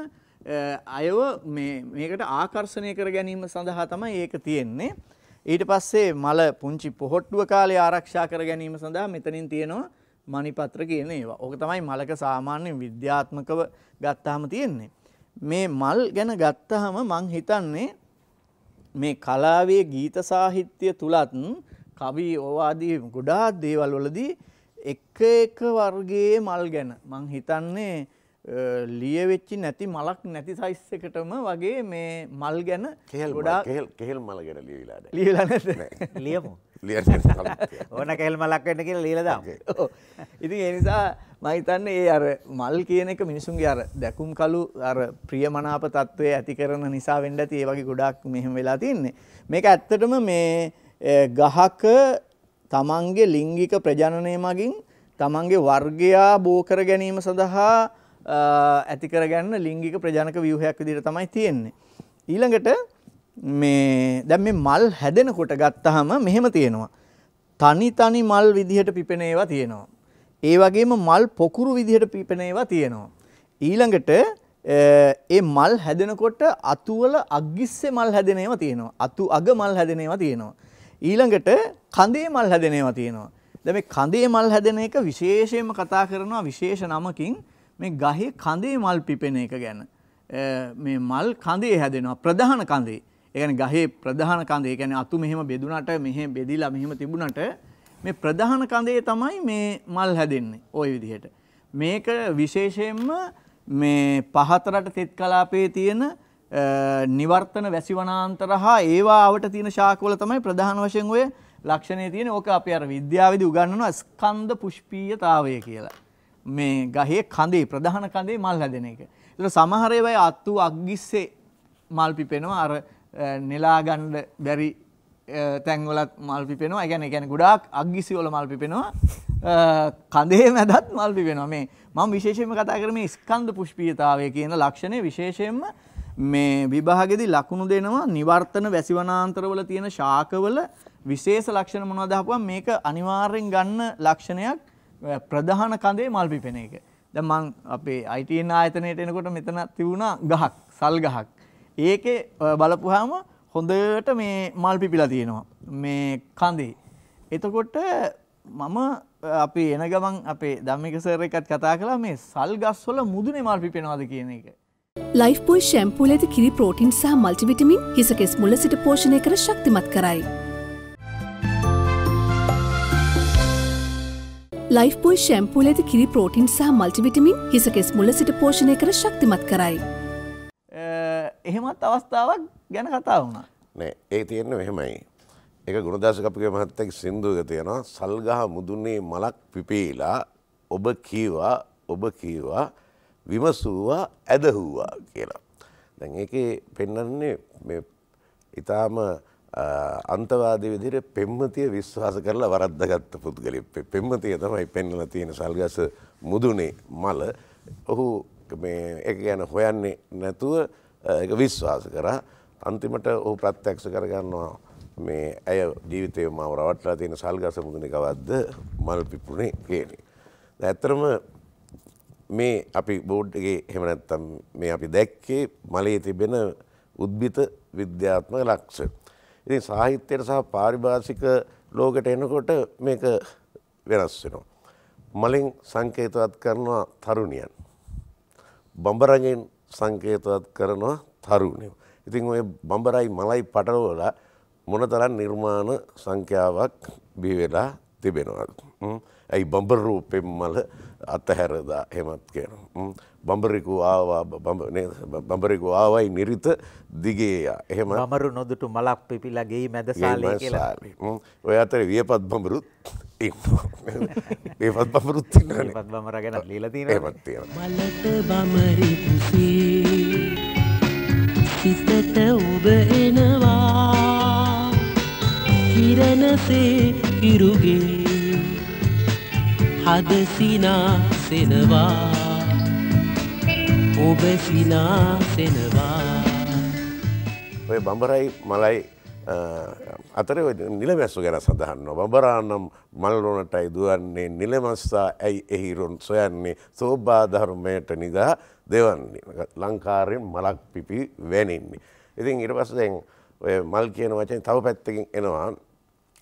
අයව මේකට ආකර්ෂණය කර ගැනීම සඳහා තමයි ඒක තියෙන්නේ. ඊට පස්සේ මල පුංචි පොහොට්ටුව කාලේ ආරක්ෂා කර ගැනීම සඳහා මෙතනින් තියෙනවා මණිපත්‍ර කියන ඒවා. ඕක තමයි මලක සාමාන්‍යයෙන් විද්‍යාත්මකව ගත්තාම තියෙන්නේ. මේ මල් ගැන ගත්තාම මං හිතන්නේ මේ කලාවේ ගීත සාහිත්‍ය තුලත් කවි ඕවාදී ගොඩාක් දේවල් වලදී එක එක වර්ගයේ මල් ගැන මං හිතන්නේ ලියවෙච්චි නැති මලක් නැති සයිස් එකටම වගේ මේ මල් ගැන ගොඩා කෙහෙල් මල ගැන ලියලාට ලියලන ලියමු ඕන කෙල් මලක් වෙන්න කියලා ලියලදාම් ඉතින් එනිසා මහිතන්න ඒ අර මල් කියන එක මිනිසුන්ගේ අර දැකුම් කලු අර ප්‍රියමනාප තත්ත්වය ඇති කරන නිසා වෙන්ඩ තිය වගේ ගොඩක් මෙහෙම වෙලා තින්නේ මේක ඇත්තටම මේ ගහක තමන්ගේ ලිංගික ප්‍රජණනය මගින් තමන්ගේ වර්ගයා බෝකර ගැනීම සඳහා ඇති කරගන්න ලිංගික ප්‍රජානක ව්‍යුහයක් විදිහට තමයි තියෙන්නේ. ඊළඟට මේ දැන් මේ මල් හැදෙනකොට ගත්තාම මෙහෙම තියෙනවා. තනි තනි මල් විදිහට පිපෙන ඒවා තියෙනවා. ඒ වගේම මල් පොකුරු විදිහට පිපෙන ඒවා තියෙනවා. ඊළඟට ඒ මල් හැදෙනකොට අතුවල අග්ගිස්සේ මල් හැදෙන ඒවා තියෙනවා. අතු අග මල් හැදෙන ඒවා තියෙනවා. ඊළඟට කඳේ මල් හැදෙන ඒවා තියෙනවා. දැන් මේ කඳේ මල් හැදෙන එක විශේෂයෙන්ම කතා කරනවා විශේෂ නමකින් මේ ගහේ කඳේ මල් පිපෙන එක ගැන මේ මල් කඳේ හැදෙනවා ප්‍රධාන කඳේ. ඒ කියන්නේ ගහේ ප්‍රධාන කඳේ. ඒ කියන්නේ අතු මෙහෙම බෙදුනට මෙහෙ බෙදිලා මෙහෙම තිබුණට මේ ප්‍රධාන කඳේ තමයි මේ මල් හැදෙන්නේ. ওই විදිහට. මේක විශේෂයෙන්ම මේ පහතරට තෙත් කලාපයේ තියෙන නිවර්තන වැසිවනාන්තර හා ඒවා අවට තියෙන ශාකවල තමයි ප්‍රධාන වශයෙන් ඔය ලක්ෂණය තියෙන ඕක අපි අර විද්‍යාවේදී උගන්වනවා ස්කන්ධ පුෂ්පීයතාවය කියලා. මේ ගහේ කඳේ ප්‍රධාන කඳේ මල් හැදෙන එක. ඒතර සමහර ඒවායේ අත්තු අග්ගිස්සේ මල් පිපෙනවා අර නෙලා ගන්න බැරි තැන්වලත් මල් පිපෙනවා. ඒ කියන්නේ කියන්නේ ගොඩාක් අග්ගිස්සි වල මල් පිපෙනවා. කඳේ මැදත් මල් පිපෙනවා. මේ මම විශේෂයෙන්ම කතා කරන්නේ ස්කන්ධ පුෂ්පීයතාවය කියන ලක්ෂණය විශේෂයෙන්ම මේ විභාගෙදි ලකුණු දෙනවා නිවර්තන වැසිවනාන්තරවල තියෙන ශාකවල විශේෂ ලක්ෂණ මොනවද හපුවා මේක අනිවාර්යෙන් ගන්න ලක්ෂණයක් ප්‍රධාන කඳේ මල් පිපෙන එක. දැන් මං අපේ ITN ආයතනයට එනකොට මෙතන තිබුණා ගහක්, සල් ගහක්. ඒකේ බලපුවාම හොඳට මේ මල් පිපිලා තියෙනවා. මේ කඳේ. එතකොට මම අපි එන ගමන් අපේ ධම්මික සර් එකත් කතා කළා මේ සල් ගස්වල මුදුනේ මල් පිපෙනවද කියන එක. ලයිෆ්බෝයි ෂැම්පූ ඇති කිරි ප්‍රෝටින් සහ මල්ටිවිටමින් හිස කෙස් මුල සිට පෝෂණය කර ශක්තිමත් කරයි. ලයිෆ්බෝයි ශැම්පූල ඇති කිරි ප්‍රෝටින් සහ මල්ටිවිටමින් හිසකෙස් මුල සිට පෝෂණය කර ශක්තිමත් කරයි. එහෙමත් අවස්ථාවක් ගැන කතා වුණා. නෑ ඒ තියෙන්න මෙහෙමයි. එක ගුණදාසකපික මහත්තැක් සින්දුවක තියෙනවා සල්ගහ මුදුන්නේ මලක් පිපීලා ඔබ කීවා ඔබ කීවා විමසූවා ඇදහූවා කියලා. දැන් ඒකේ පෙන්නන්නේ ඉතාම අන්තවාදී විදිහට පෙම්මතිය විශ්වාස කරලා වරද්දගත්ත පුද්ගලෙක්. පෙම්මතිය තමයි පෙන්වලා තියෙන සල්ගස මුදුනේ මල. ඔහු මේ ඒක ගැන හොයන්නේ නැතුව ඒක විශ්වාස කරා. අන්තිමට ඔහු ප්‍රත්‍යක්ෂ කරගන්නවා මේ ඇය ජීවිතේ මාව රවට්ටලා තියෙන සල්ගස මුදුනේ කවද්ද මල් පිපුණේ කියන්නේ. ඇත්තරම මේ අපි බෝඩ්ගේ හෙමනැත්තම් මේ අපි දැක්කේ මලේ තිබෙන උද්භිත විද්‍යාත්මක ලක්ෂ. ඉති සාහිත්‍යයට සහ පාරිභාසික ලෝකට එනකොට මේක වෙනස් වෙනවා. මලින් සංකේතවත් කරනවා තරුණියන්. බඹරගෙන් සංකේතවත් කරනවා තරුණයෝ. ඉතින් ඔය බඹරයි මලයි පටලවල මොනතරම් නිර්මාණ සංඛ්‍යාවක් බිවෙලා තිබෙනවද. ඇයි බඹර රූපෙන් මල අතහැරදා හෙමත් කියනවා. බඹරෙකු ආවා බඹරෙකු ආවයි නිරිත දිගේයා එහෙම අමරු නොදුටු මලක් පිපිලගේ මැද සාලය කියලා ඔය අතර වියපත් බඹරුත් ඒපත් බඹරුත් පත් බමර ගැන ලීලතින පත්තිය මලට බමරිකුසේ සිතට ඔබ එනවා කිරණසේ ඉරුගේ හදසිනා සෙනවා ඔබ සිනාසෙනවා ඔය බඹරයි මලයි අතර නිලමැස්සු ගැන සඳහන්න බඹරානම් මල්රොනටයි දුවන්නේ නිලමස්සා ඇයි එහිරුන් සොයන්නේ සෝබාධර්මයට නිදා දෙවන්නේ ලංකාරෙන් මලක් පිපි වැනින්නේ. ඉතින් ඉරපස්සදැන් ඔය මල් කියන වචන තව පැත්තකින් එනවා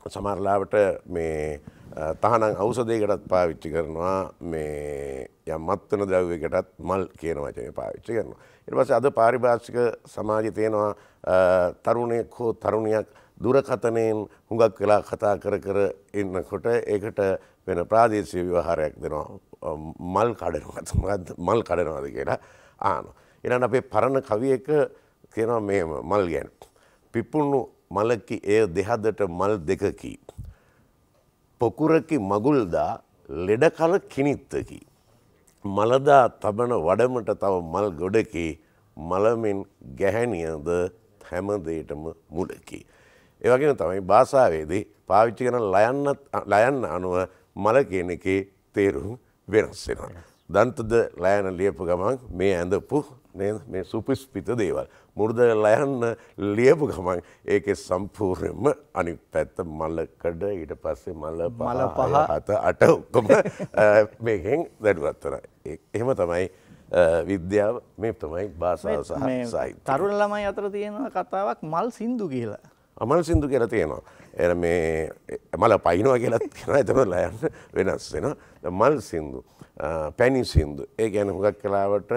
සමරලාවට මේ තහනම් අවසදයකටත් පාවිච්චි කරනවා මේ යම් මත්වන ද්‍රව්‍යකටත් මල් කියන වචනය පාවිච්චි කරනවා. ඉරපස අද පාරිභාෂික සමාජි තියෙනවා තරුණයක් හෝ තරුණයක් දුරකතනයෙන් හුඟක් වෙලා කතා කර කර ඉන්නකොට ඒකට වෙන ප්‍රාදේශය විවහාරයක් දෙනවා මල් කඩනවත් මල් කඩනවාද කියලා ආන. එනන් අපේ පරණ කවියක තියෙනවා මෙම මල් ගැන. පිපුුණු මලකි එය දෙහදට මල් දෙකකී. පොකුරකි මගුල්දා ලෙඩකල කිනිත්තකි. මලදා තබන වඩමට තව මල් ගොඩකි මලමින් ගැහැනියද හැමදේටම මුඩකි. ඒවගෙන තමයි භාසාවේදී පාවිච්චි කරන ලයන්න අනුව මල කියනකේ තේරුම් වෙනස්සෙන. දන්තද ලෑන ලියපු ගමන් මේ ඇඳපු මේ සුපිස්පිත දේවල්. මුරුදලා යන්න ලියපු ගමන් ඒකේ සම්පූර්ණයෙන්ම අනිත් පැත්ත මලකඩ ඊට පස්සේ මල මල පහ හත අට ඔක්කොම මේකෙන් දැඩුවත් වෙනවා. එහෙම තමයි විද්‍යාව මේ තමයි භාෂාව සහ සාහිත්‍ය. තරුණ ළමයි අතර තියෙන කතාවක් මල් සින්දු කියලා. අමල් සින්දු කියලා තියෙනවා. එන මේ මල පයින්නවා කියලා තියෙනවා. එතකොට ලයන් වෙනස් වෙනවා. මල් සින්දු, පැණි සින්දු. ඒ කියන්නේ හුඟක් කාලවට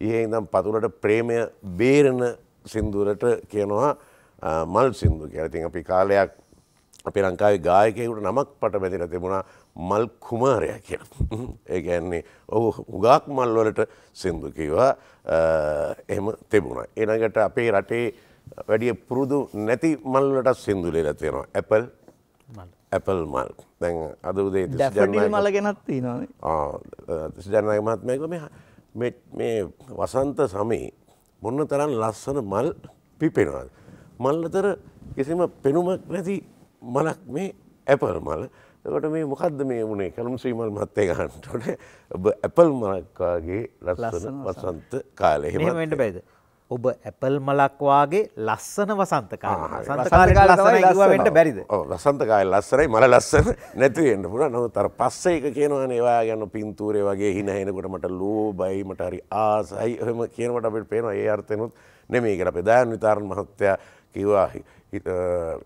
ඒහිදම් පතුලට ප්‍රේමය බේරණ සින්දුරට කියනවා මල් සින්දු කියලතින් අපි කාලයක් අපි ලංකාවේ ගායකයකුට නමක් පට මැතිර තිබුණා මල් කුමාරය කිය ඒගැන්නේ ඔහු හුගක් මල්වලට සින්දුකිවා එම තිබුණා. එනඟට අපේ රටේ වැඩිය පුරුදු නැති මල්ලට සින්දුලේලා තියෙනවා ඇපල් ඇපල් මල් දැන් අද උදේ ජන මල ගෙනත් තිනවා ජනගමත්මයක මේ මේ වසන්ත සමයේ මොන්න තරන් ලස්සන මල් පිපෙනවාද. මල්ලතර කිසිම පෙනුමක් නැති මලක් මේ ඇපල් මල කට මේ මොකක්ද මේ වුණේ කළුම් ශ්‍රීමල් මත්තේ ගන්නටට ඇපල් මලක්වාගේ ලස්සන වසන්ත කාලෙහෙමට බැයිද. ඔබ ඇපල් මලක් වාගේ ලස්සන වසන්තකාල වසන්තකාලට බැරිද ලසන්තකාල ලස්සරයි මල ලස්සන නැතිවෙන්න පුර නමු තර පස්ස එක කියනවන ඒවා ගන්න පින්තූරය වගේ හින එනකොට මට ලෝබයි මට හරි ආසයි හම කියනට අපිට පේනවා ඒ අර්ථයනුත් නෙමේ කර පෙදායන් විතාරණ මහත්තයා කිවා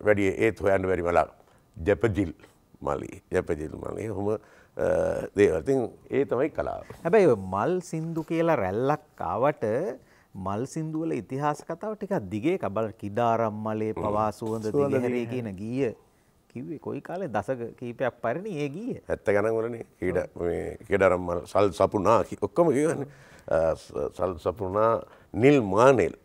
වැඩිය ඒත් හොයන්න වැරි මලා ජැපජිල් මලි ජැපජිල් මලේ හොම දේවතින් ඒ තමයි කලා හැබැයි මල් සින්දු කියලා රැල්ලක් ආවට මල් සින්දුවල ඉතිහාස කතාව ටිකක් දිගේ කබල කිඩාරම් මලේ පවා සුවඳ දිගහැරේ කියන ගීය කිව්වේ කොයි කාලේ දසක කීපයක් පරිණි ඒ ගීය. ඇත්ත ගණන් වලනේ ඊඩ මේ කිඩාරම් මල් සල් සපුනා ඔක්කොම කියවනේ. සල් සපුනා නිල් මානෙල්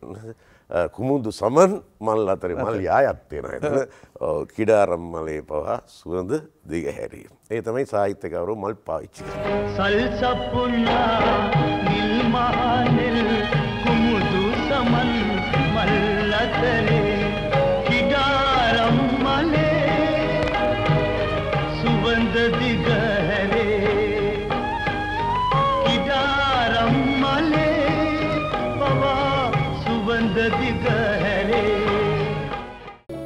කුමුදු සමන් මල් අතරේ මල් යායක් තියෙනවා. එතන කිඩාරම් මලේ පවා සුවඳ දිගහැරේ. ඒ තමයි සාහිත්‍යකවරු මල් පාවිච්චි කරන්නේ. සල් සපුනා නිල් මානෙල්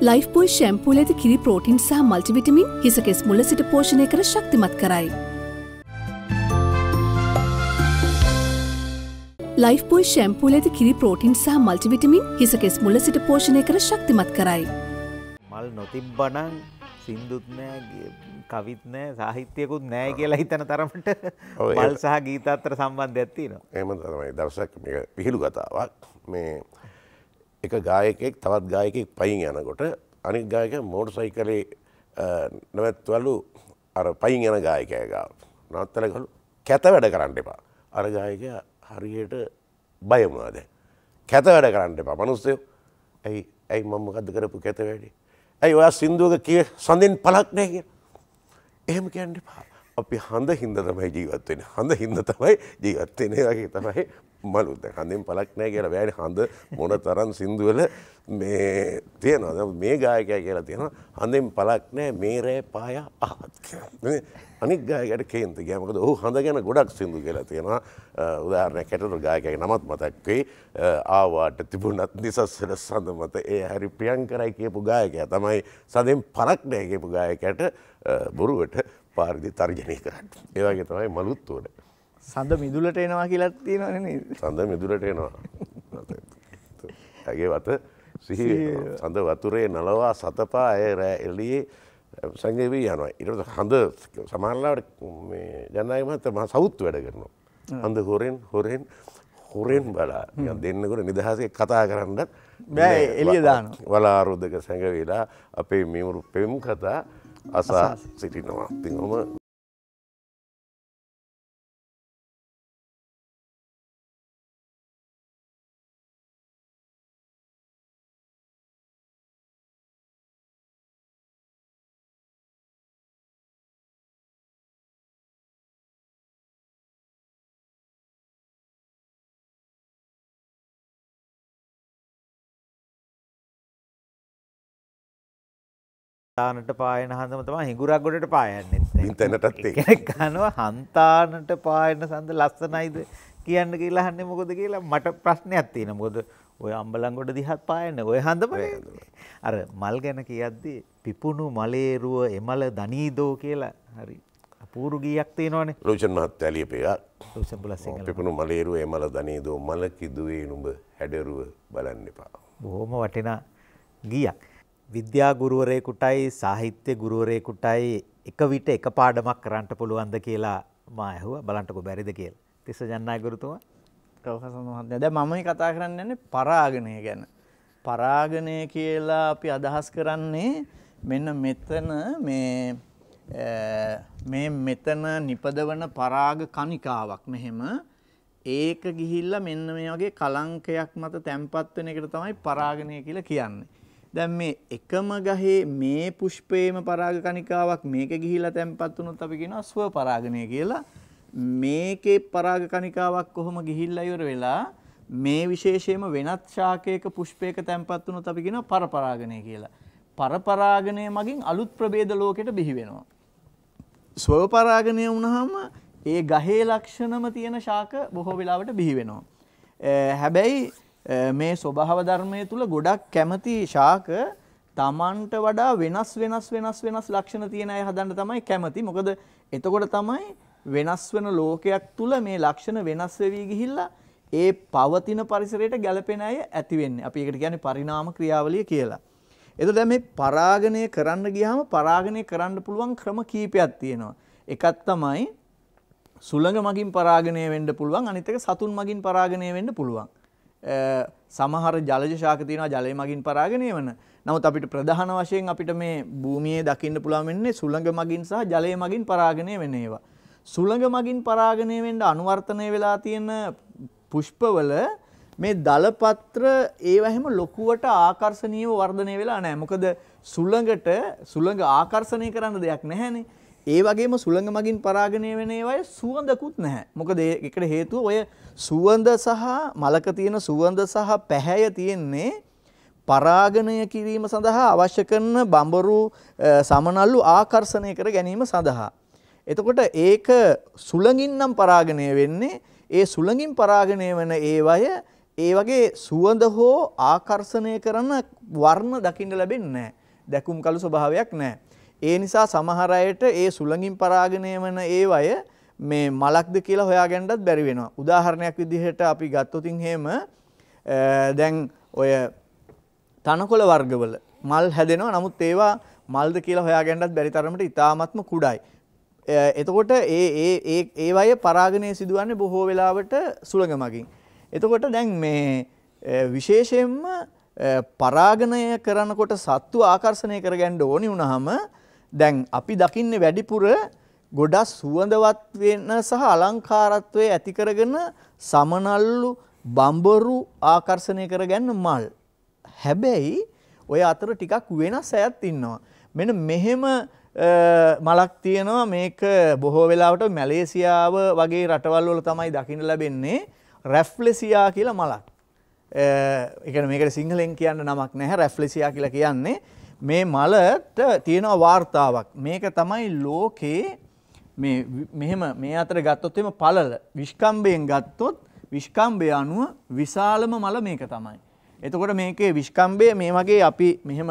ලයිෆ්බෝයි ශැම්පූල ඇති කිරි ප්‍රෝටින් සහ මල්ටිවිටමින් හිසකෙස් මුල සිට පෝෂණය කර ශක්තිමත් කරයි. ලයිෆ්බෝයි ශැම්පූල ඇති කිරි ප්‍රෝටින් සහ මල්ටිවිටමින් හිසකෙස් මුල සිට පෝෂණය කර ශක්තිමත් කරයි. මල් නොතිබ්බනං සින්දුත් නෑ කවිත් නෑ සාහිත්‍යයකුත් නෑ කියලා හිතන තරමට මල් සහ ගීත අතර සම්බන්ධයක් තියෙනවා. එහෙම තමයි දවසක් මේක පිහිළු කතාවක් මේ එක ගායකෙක් තවත් ගායකෙක් පයින් යනකොට අනික් ගායක මෝඩ සයිකලේ නැවැත්වලු අර පයින් යන ගායකය ගාව නත්තලකලු කැත වැඩ කරන්න එපා අර ගායක හරියට බයමුණද කැත වැඩ කරන්න එපා මනුස්සයෝ ඇයි ඇයි මම්මකද කරපු කැත වැඩි ඇයි ඔයා සින්දුවක කිය සඳෙන් පලක් නෑ කිය එහෙම කියන්න එපා අපි හඳ හින්ද තමයි ජීවත්වෙන හඳ හින්ද තමයි ජීවත්වෙන වගේ තමයි බලුද හඳින් පලක් නෑ කියලා වැෑනි හඳ මොන තරන් සිින්දුවල මේ තියෙනවා මේ ගායකය කියලා තියෙන හඳෙන් පලක් නෑ මේරෑ පාය අහත් අනික් ගායකට කේන්ත ගෑමකද ඔහු හඳ ගැන ගොඩක් සිින්දු කියලා තියෙනවා උදාරණ කැටට ගායකය නමත් මතක්වේ ආවාට තිබුණත් නිසස්සල සඳ මත ඒ හරි ප්‍රියන් කරයි කියපු ගායකය තමයි සඳෙන් පලක් නෑ කියපු ගායකැට බොරුවට පාරිදි තර්ජනය කරට ඒවාගේ තමයි මලුත්තුවට. සඳ මිදුලට එනවා කියලත් තියෙනවන සඳ මිදුලට එනවා ඇගේ වත සිහි සඳ වතුරේ නලවා සතපා ඇය රෑ එල්ලියේ සංගවී යනවා ඉරට හඳ සමාරලාට ජනයමත ම සෞත් වැඩ කරනවා හඳ හොරෙන් හොරෙන් හොරෙන් බලා දෙන්නකට නිදහසේ කතා කරන්නත් බෑ එලිය දාන වලාරුද්ධක සැඟවෙලා අපේ මිවුරු පෙම් කතා අසා සිටිනවා තිහොම හන්තානට පායන හඳම තම හිඟුරක් ගොඩට පායන්නෙත් තැනටත් කනවා හන්තානට පායන සඳ ලස්සනයිද කියන්න කියලා හන්නේ මොකද කියලා මට ප්‍රශ්නයක් තියෙන මොකද ඔය අම්බලංගොඩ දිහත් පායන්න ඔය හඳම අර මල් ගැන කියද්දී පිපුණු මලේරුව එමල දනීදෝ කියලා හරි අපූරු ගීයක් තියෙනවානේ රෝෂන් මහත්තයා ලියපෙයා රෝෂන් බුලසිංහ පිපුණු මලේරුව එමල දනීදෝ මල කිදුවේ නුඹ හැඩරුව බලන්න එපා බොහොම වටිනා ගීයක් විද්‍යා ගුරුවරයෙකුටයි සාහිත්‍ය ගුරුවරයෙකුටයි එක විට එක පාඩමක් කරන්න පුළුවන්ද කියලා මා ඇහුවා බලන්නකෝ බැරිද කියලා. තිස්ස ජන්නාය ගුරුතුමා ප්‍රොෆෙසර් මහත්මයා දැන් මම කතා කරන්න යන්නේ පරාගණය ගැන. පරාගණය කියලා අපි අදහස් කරන්නේ මෙන්න මෙතන මේ මේ මෙතන නිපදවන පරාග කණිකාවක් මෙහෙම ඒක ගිහිල්ලා මෙන්න මේ වගේ කලංකයක් මත තැම්පත් වෙන එකට තමයි පරාගණය කියලා කියන්නේ. දැන් මේ එකම ගහේ මේ පුෂ්පයේම පරාග කණිකාවක් මේක ගිහිලා තැම්පත් වුණොත් අපි කියනවා ස්ව පරාගණය කියලා. මේකේ පරාග කණිකාවක් කොහොම ගිහිල්ලා ඉවර වෙලා මේ විශේෂයෙන්ම වෙනත් ශාකයක පුෂ්පයක තැම්පත් වුණොත් අපි කියනවා පරපරාගණය කියලා. පරපරාගණය මගින් අලුත් ප්‍රභේද ලෝකෙට බිහි වෙනවා. ස්වපරාගණය වුණාම ඒ ගහේ ලක්ෂණම තියෙන ශාක බොහෝ වෙලාවට බිහි වෙනවා. හැබැයි මේ ස්වභාව ධර්මය තුළ ගොඩක් කැමති ශාක තමන්ට වඩා වෙනස් වෙනස් වෙනස් වෙනස් ලක්ෂණ තියෙන අය හදන්න තමයි කැමති. මොකද එතකොට තමයි වෙනස් වෙන ලෝකයක් තුළ මේ ලක්ෂණ වෙනස් වෙවි ගිහිල්ලා ඒ පවතින පරිසරයට ගැලපෙන අය ඇති වෙන්නේ. අපි ඒකට කියන්නේ පරිණාම ක්‍රියාවලිය කියලා. එතකොට දැන් මේ පරාගණය කරන්න ගියාම පරාගණය කරන්න පුළුවන් ක්‍රම කීපයක් තියෙනවා. එකක් තමයි සුළඟ මගින් පරාගණය වෙන්න පුළුවන් අනිත් එක සතුන් මගින් පරාගණය වෙන්න පුළුවන්. සමහර ජලජ ශාක තියෙනවා ජලය මගින් පරාගෙන එවන. නමුත් අපිට ප්‍රධාන වශයෙන් අපිට මේ භූමියේ දකින්න පුළුවන් වෙන්නේ සුළඟ මගින් සහ ජලය මගින් පරාගණය වෙන ඒවා. සුළඟ මගින් පරාගණය වෙන්න අනුවර්තනය වෙලා තියෙන පුෂ්පවල මේ දලපත්‍ර ඒව හැම ලොකුවට ආකර්ශනීයව වර්ධනය වෙලා නැහැ. මොකද සුළඟට සුළඟ ආකර්ෂණය කරන්න දෙයක් නැහැනේ. ඒ වගේම සුළඟ මගින් පරාගණය වෙන ඒවායේ සුවඳකුත් නැහැ. මොකද ඒකට හේතුව ඔය සුවඳ සහ මලක තියෙන සුවඳ සහ පැහැය තියෙන්නේ පරාගණය කිරීම සඳහා අවශ්‍ය කරන බඹරු සමනල්ලු ආකර්ෂණය කර ගැනීම සඳහා. එතකොට ඒක සුළඟින් නම් පරාගණය වෙන්නේ ඒ සුළඟින් පරාගණය වෙන ඒවය ඒ වගේ සුවඳ හෝ ආකර්ෂණය කරන වර්ණ දකින්න ලැබෙන්නේ නැහැ. දැකුම් කළු ස්වභාවයක් නැහැ. ඒ නිසා සමහර අයට ඒ සුළඟින් පරාගණය වන ඒවය මේ මලක්ද කියලා හොයාගන්නත් බැරි වෙනවා. උදාහරණයක් විදිහට අපි ගත්තොත් එහෙම දැන් ඔය තනකොළ වර්ගවල මල් හැදෙනවා. නමුත් ඒවා මල්ද කියලා හොයාගන්නත් බැරි තරමට ඉතාමත්ම කුඩායි. එතකොට ඒ ඒ ඒ ඒ අය පරාගණය සිදුවන්නේ බොහෝ වෙලාවට සුළඟ මගින්. එතකොට දැන් මේ විශේෂයෙන්ම පරාගණය කරනකොට සත්තු ආකර්ෂණය කරගන්න ඕනි වුණාම දැන් අපි දකින්නේ වැඩිපුර ගොඩක් සුවඳවත් වෙන සහ අලංකාරත්වයේ ඇති කරගෙන සමනල්ලු බඹරු ආකර්ෂණය කරගන්න මල්. හැබැයි ඔය අතර ටිකක් වෙනස් අයත් ඉන්නවා. මෙන්න මෙහෙම මලක් තියෙනවා මේක බොහෝ වෙලාවට මැලේසියාව වගේ රටවල් වල තමයි දකින්න ලැබෙන්නේ රැෆ්ලෙසියා කියලා මලක්. ඒ කියන්නේ මේකට සිංහලෙන් කියන්න නමක් නැහැ රැෆ්ලෙසියා කියලා කියන්නේ. මේ මලට තියෙන වාර්තාවක් මේක තමයි ලෝකේ මේ මෙහෙම මේ අතර ගත්තොත් එම පළල විස්කම්බයෙන් ගත්තොත් විස්කම්බය අනුව විශාලම මල මේක තමයි. එතකොට මේකේ විස්කම්බය මේ වගේ අපි මෙහෙම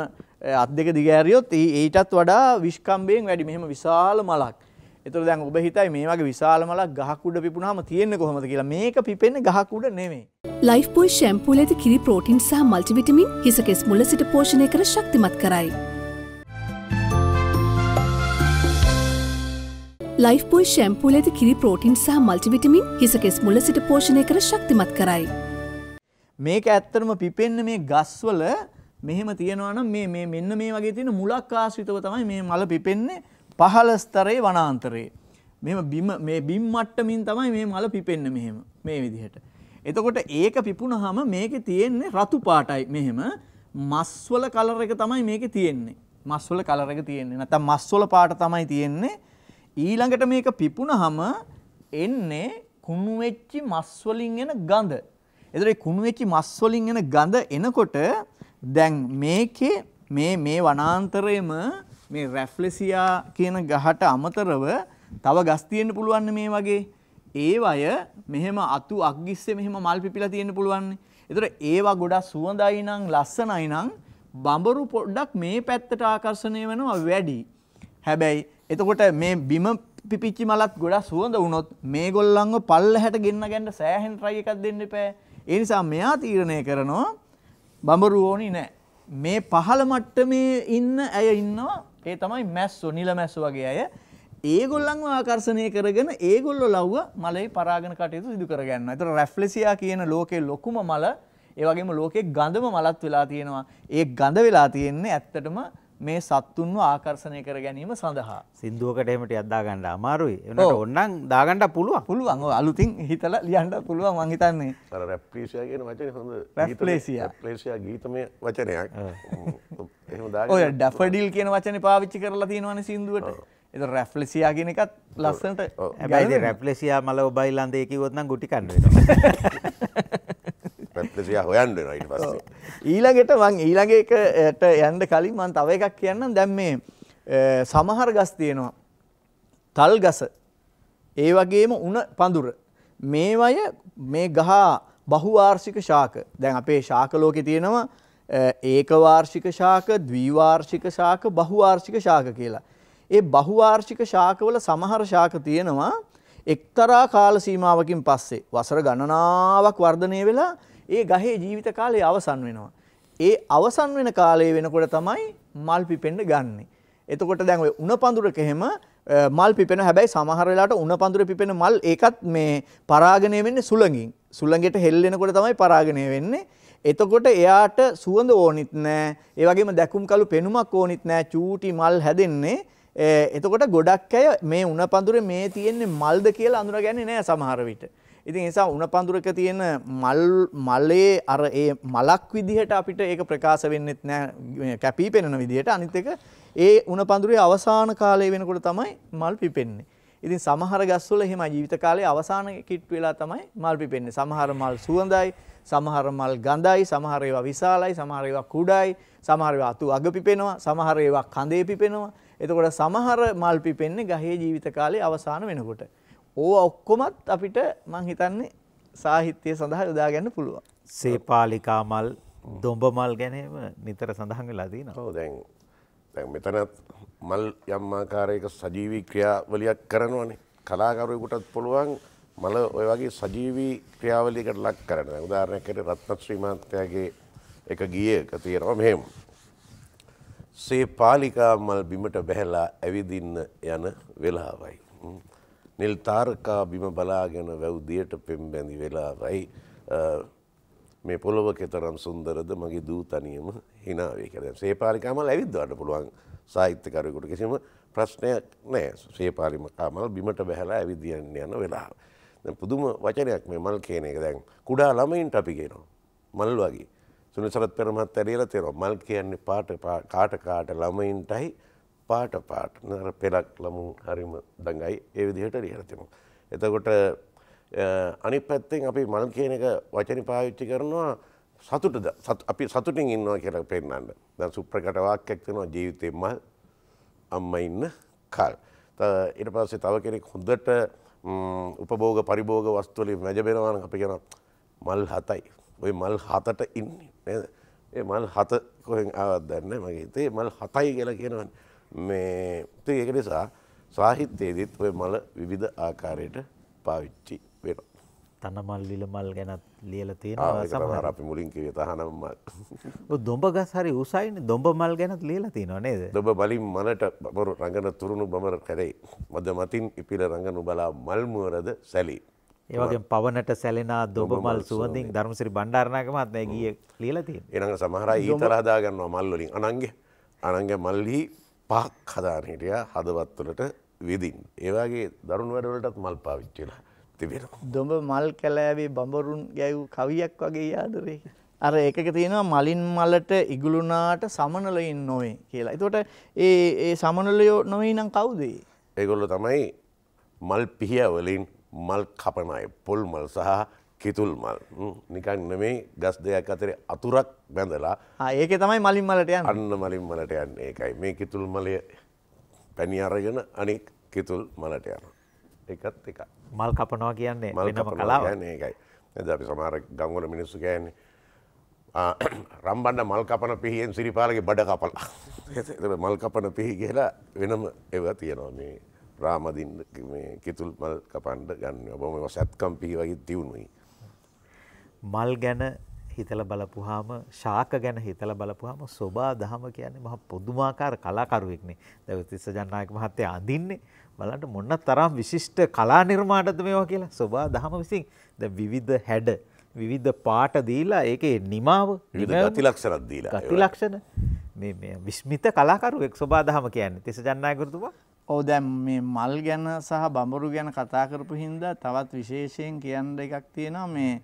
අත් දෙක දිග ඇරියොත් ඊටත් වඩා විස්කම්බයෙන් වැඩි මෙහෙම විශාල මලක්. එතකොට දැන් ඔබ හිතයි මේ වගේ විශාල මලක් ගහක් උඩ පිපුණාම තියෙන්නේ කොහොමද කියලා. මේක පිපෙන්නේ ගහක් උඩ නෙමෙයි. ලයිෆ්බෝයි ෂැම්පූ ලෙද කිරි ප්‍රෝටීන් සහ මල්ටිවිටමින් හිස කෙස් මුල සිට පෝෂණය කර ශක්තිමත් කරයි. ලයිෆ්බෝයි ෂැම්පූ ලෙද කිරි ප්‍රෝටීන් සහ මල්ටිවිටමින් හිස කෙස් මුල සිට පෝෂණය කර ශක්තිමත් කරයි. මේක ඇත්තටම පිපෙන්නේ මේ ගස්වල මෙහෙම තියෙනවා නම් මේ මේ මෙන්න මේ වගේ තියෙන මුලක් ආශ්‍රිතව තමයි මේ මල පිපෙන්නේ. පහළ ස්තරේ වනාන්තරේ. මෙම බිම මේ බිම් මට්ටමින් තමයි මේ මල පිපෙන්න මෙහෙම මේ විදිහට. එතකොට ඒක පිපුණහම මේක තියෙන්නේ රතු පාටයි මෙහෙම මස්වල කලර් එක තමයි මේක තියෙන්නේ. මස්වල කලර් එක තියෙන්නේ. නැත්නම් මස්වල පාට තමයි තියෙන්නේ. ඊළඟට මේක පිපුණහම එන්නේ කුණු වෙච්චි මස් වලින් එන ගඳ. ඒතර ඒ කුණු වෙච්චි මස් වලින් එන ගඳ එනකොට දැන් මේකේ මේ මේ වනාන්තරයේම මේ රැෆ්ලෙසියා කියන ගහට අමතරව තව ගස් තියෙන්න පුළුවන් මේ වගේ. ඒව අය මෙහෙම අතු අක්ගිස්සේ මෙහෙම මල් පිපිලා තියෙන්න පුළුවන්. ඒතර ඒවා ගොඩක් සුවඳයි නම් ලස්සනයි නම් බඹරු පොඩ්ඩක් මේ පැත්තට ආකර්ෂණය වෙනවා වැඩි. හැබැයි එතකොට මේ බිම පිපිච්චි මලත් ගොඩක් සුවඳ වුණොත් මේගොල්ලන්ව පල්ලහැට ගෙන්න ගන්න සෑහෙන try එකක් දෙන්න එපා. ඒ නිසා මෙයා තීරණය කරනවා බඹරු ඕනි නෑ. මේ පහළ මට්ටමේ ඉන්න අය ඉන්නවා ඒ තමයි මැස්සෝ නිල මැස්සෝ වගේ අය. ඒගොල්ලන්ව ආකර්ෂණය කරගෙන ඒගොල්ලෝ ලව්ව මලේ පරාගන කටයුතු සිදු කරගන්නවා. ඒතර රැෆ්ලෙසියා කියන ලෝකේ ලොකුම මල ඒ වගේම ලෝකේ ගඳම මලත් වෙලා තියෙනවා. ඒ ගඳ වෙලා තියෙන්නේ ඇත්තටම මේ සත්තුන්ව ආකර්ෂණය කර ගැනීම සඳහා. සින්දුවකට එහෙමට යද්දා ගන්න අමාරුයි. ඒනට ඕනනම් දා ගන්න පුළුවන්. පුළුවන්. ඔය අලුතින් හිතලා ලියන්න පුළුවන් මං හිතන්නේ. අර රැප්ලේසියා කියන වචනේ හොඳ රැප්ලේසියා. රැප්ලේසියා ගීතමය වචනයක්. එහෙම දාගෙන ඔය ඩැෆඩිල් කියන වචනේ පාවිච්චි කරලා තියෙනවනේ සින්දුවට. එත රැප්ලේසියා කියන එකත් ලස්සනට හැබැයි රැප්ලේසියා මල ඔබයි ළඳේ කිව්වොත් නම් ගුටි කන්න වෙනවා. ඉක්ලසියා හොයන්න නයිට පස්ස ඊළඟට මං ඊළඟට යන්ඩ කලින් මන් තව එකක් කියන්න දැම් මේ සමහර ගස් තියෙනවා තල් ගස ඒ වගේම උන පඳුර මේවය මේ ගහ බහුවාර්ෂික ශාක දැන් අපේ ශාකලෝකෙ තියෙනවා ඒකවාර්ෂික ශාක ද්වීවාර්ෂික ශාක බහුවාර්ෂික ශාක කියලා. ඒ බහුවාර්ෂික ශාකවල සමහර ශාක තියෙනවා එක්තරා කාල සීමාවකින් පස්සේ වසර ගණනාවක් වර්ධනය වෙලා ඒ ගහේ ජීවිත කාලය අවසන් වෙනවා. ඒ අවසන් වෙන කාලය වෙනකොට තමයි මල් පිපෙන්න ගන්නේ. එතකොට දැන් ඔය උණ පඳුරක එහෙම මල් පිපෙන හැබැයි සමහර වෙලාවට උණ පඳුරේ පිපෙන මල් ඒකත් මේ පරාගණය වෙන්නේ සුළඟින්. සුළඟට හෙල්ලෙනකොට තමයි පරාගණය වෙන්නේ. එතකොට එයාට සුවඳ ඕනිත් නෑ. ඒ වගේම දැකුම් කළු පෙනුමක් ඕනිත් නෑ. චූටි මල් හැදෙන්නේ. එතකොට ගොඩක් අය මේ උණ පඳුරේ මේ තියෙන්නේ මල්ද කියලා අඳුරගන්නේ නෑ සමහර විට. ඉතින් නිසා උණ පඳුරක තියෙන මල් මලේ අර ඒ මලක් විදිහට අපිට ඒක ප්‍රකාශ වෙන්නෙත් නෑ කැපී පෙනෙන විදිහට අනිත් එක ඒ උණ පඳුරේ අවසාන කාලය වෙනකොට තමයි මල් පිපෙන්නේ. ඉතින් සමහර ගස්වල එහෙම ජීවිත කාලයේ අවසාන කිට් වෙලා තමයි මල් පිපෙන්නේ. සමහර මල් සුවඳයි, සමහර මල් ගඳයි, සමහර ඒවා විශාලයි, සමහර ඒවා කුඩායි, සමහර ඒවා අතු අග පිපෙනවා, සමහර ඒවා කඳේ පිපෙනවා. එතකොට සමහර මල් පිපෙන්නේ ගහේ ජීවිත කාලයේ අවසාන වෙනකොට. ඕවා ඔක්කොමත් අපිට මං හිතන්නේ සාහිත්‍යය සඳහා යොදා ගන්න පුළුවන්. සේපාලිකා මල් දොඹ මල් ගැනීම නිතර සඳහන් වෙලා තියෙනවා. ඔව් දැන් දැන් මෙතනත් මල් යම් ආකාරයක සජීවී ක්‍රියාවලියක් කරනවනේ. කලාකරුවෙකුටත් පුළුවන් මල ඔය වගේ සජීවී ක්‍රියාවලියකට ලක් කරන්න. උදාහරණයක් හැටියට රත්නශ්‍රී මහත්තයාගේ එක ගීයක තියෙනවා මෙහෙම. සේ පාලිකා මල් බිමට බැහැලා ඇවිදින්න යන වෙලාවයි. නිල් තාර්කා බිම බලාගෙන වැව්දියට පෙම් බැඳි වෙලාවයි මේ පොළොව කෙතරම් සුන්දරද මගේ දූ තනියම හිනාවේ කරම් සේපාරිකාමල් ඇවිද්වාට පුළුවන් සාහිත්‍යකරයකුට කිසිම ප්‍රශ්නයක් නෑ සේපාරිම කාමල් බිමට බැහලා ඇවිදියන්න යන වෙලා. පුදුම වචනයක් මේ මල් කියන එක දැන් කුඩා ළමයින්ට අපි කියනවා. මල් වගේ සුනිසරත් පෙරමත් ඇරියලා තේරෙනවා මල් කියන්නේ පාට කාට කාට ළමයින්ටයි පාට පාට නර පෙලක් ළමුන් හරිම දඟයි ඒ විදිහට ලියරතිමු. එතකොට අනි පැත්තෙන් අපි මල් කියන එක වචන පාවිච්චි කරනවා සතුටද අපි සතුටින් ඉන්නවා කියලා පෙන්න්න දැ සුප්‍රකටවාක් ඇක්තිනවා ජීවිතය මල් අම්ම ඉන්න කල්. ඉට පස්සේ තව කෙනෙක් හොඳට උපබෝග පරිබෝග වස්තුවලින් වැජබෙනවාන අපි කෙන මල් හතයි ඔය මල් හතට ඉන්න ඒ මල් හත කොහෙන් ආවත් දන්න මගේ තේ මල් හතයි කියලා කියනවන්නේ මේ ඒක නිසා සාහිත්‍යයේදීත් ඔය මල විවිධ ආකාරයට පාවිච්චි වෙන. තනමල් ලිල මල් ගැනත් ලියල තියෙන අපි මුලින්කිව තහනම් දොඹ ගස් හරි උසයින දොඹ මල් ගැනත් ලියල තියෙන නේද දොබ බලින් මලට බොරු රඟන තුරුණු බමර කරයි මද මතින් ඉපිල රඟනු බලා මල්මුවරද සැලී. ඒවගේ පවනට සැලෙනා දොබ මල් සුවඳින් ධර්මසිරි බණ්ඩාරණකමත් නැ ගිය ලියල තියෙන එනඟ සමහර ඊතර හදාගන්නවා මල්ලොලින් අනන්ගේ අනංග මල්ලි පහක් හදානහිටිය හදවත්වලට විදින්. ඒවාගේ දරුණු වැඩවලටත් මල් පාවිච්චිලා තිබෙන. දොඹ මල් කැලෑවේ බඹරුන් ගැව් කවියක් වගේ ආදරේ. අර එකක තියෙනවා මලින් මලට ඉගුලුනාට සමනලයින් නොවේ කියලා. එතකොට ඒ ඒ සමනලයෝ නොවේ නම් කවුද? ඒගොල්ලෝ තමයි මල් පිහිය වලින් මල් කපන අය, පොල් මල් සහ කිතුල් මල් නිකන් නෙමේ ගස් දෙයක් අතරේ අතුරක් බැඳලා ඒක තමයි මලින් මලට යන්න අන්න මලින් මලට යන්න ඒකයි මේ කිතුල් මලය පැණි අරගෙන අනෙක් කිතුල් මලට යන එකත් එක මල් කපනවා කියන්නේ මල්ම කලාව ඒකයි එද අපි සමහර ගංගොල මිනිස්සු කියන්නේ රම්බන්න මල් කපන පිහියෙන් සිරිපාලගේ බඩ කපලා මල් කපන පිහි කියලා වෙනම එව තියෙනවා මේ රාමදින්න කිතුල් මල් කපන්ඩ ගන්න ඔබම සැත්කම් පිහි වගේ තිවුණුයි මල් ගැන හිතල බලපුහාම ශාක ගැන හිතල බලපුහම සොබා දහම කියන්නේ මහ පොදුමාකාර කලාකරුවෙක්නේ දැව තිස්ස ජන්නායක මහත්තය අඳින්නේ බලට මොන්න තරම් විශිෂ්ට කලා නිර්මාණද මේවා කියලා සොබා දහම විසින් ද විවිධ හැඩ විවිධ පාට දීලා ඒකේ නිමාව ගතිලක්ෂරත් දීලා ගතිලක්ෂණ විශ්මිත කලාකරුවෙක් සොබා දහම කියන්නේ තිස ජන්නායකරතුවා ඕ දැම් මේ මල් ගැන සහ බඹරු ගැන කතා කරපු හින්දා තවත් විශේෂයෙන් කියන්න එකක් තියෙනවා මේ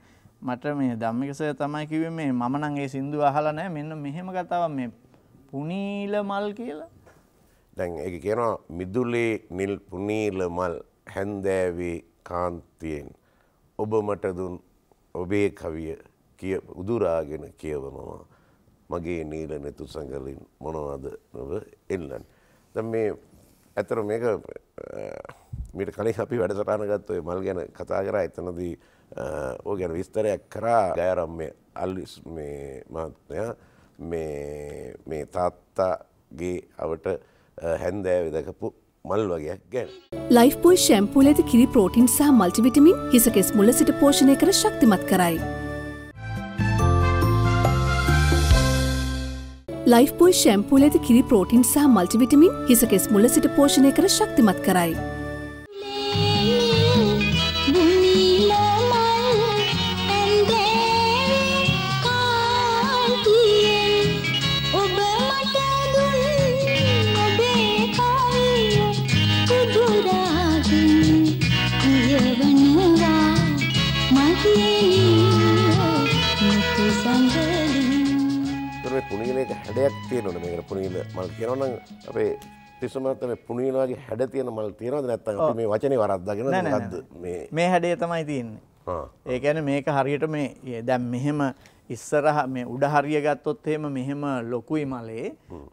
මට මේ ධම්මිකසය තමයි කිවේ මේ මම නම් ඒ සින්දු අහලා නෑ මෙන්න මෙහෙම කතාවක් මේ පුනීල මල් කියලා. දැන් ඒක කියනවා මිදුලේ නිල් පුනීල මල් හැන්දෑවේ කාන්තියෙන් ඔබ මට දුන් ඔබේ කවිය කිය උදුරාගෙන කියවනවා මගේ නීල නැතු සඟලින් මොනවද නොව එල්ලන්. දැන් මේ ඇතර මේක මීට කලින් අපි වැඩසටහන ගත්තොය මල් ගැන කතා කරා එතනදී ඕ ගැන විස්තරයක් කරා ගෑරම් අල්ලිස් මහත්මයා මේ තාත්තාගේ අවට හැන්දෑ වෙදකපු මල් වගේයක් ගැන. ලයිෆ්පොයි ශැම්පූලඇති කිරි පෝටින් සහ මල්ටිවිටමින් හිසකෙස් මුල සිට පෝෂණය කර ශක්තිමත් කරයි. ලයිෆ්පොයි ශැම්පූල ඇති කිරි පෝටින් සහ මල්ටිවිටමින් හිසකෙස් මුල සිට පෝෂණය කර ශක්තිමත් කරයි. හැඩයක් තියෙනවනේ මේකට පුනිල මල් කියනවනම් අපේ තිස්සමත්තම පුනිලාගේ හැඩ තියෙන මල් තියෙනවද නැත්නම් අපි මේ වචනේ වරද්දාගෙන මොකද්ද මේ මේ හැඩය තමයි තියෙන්නේ ඒ කියන්නේ මේක හරියට මේ දැන් මෙහෙම ඉස්සරහ මේ උඩ හරිය ගත්තොත් එහෙම මෙහෙම ලොකුයි මලේ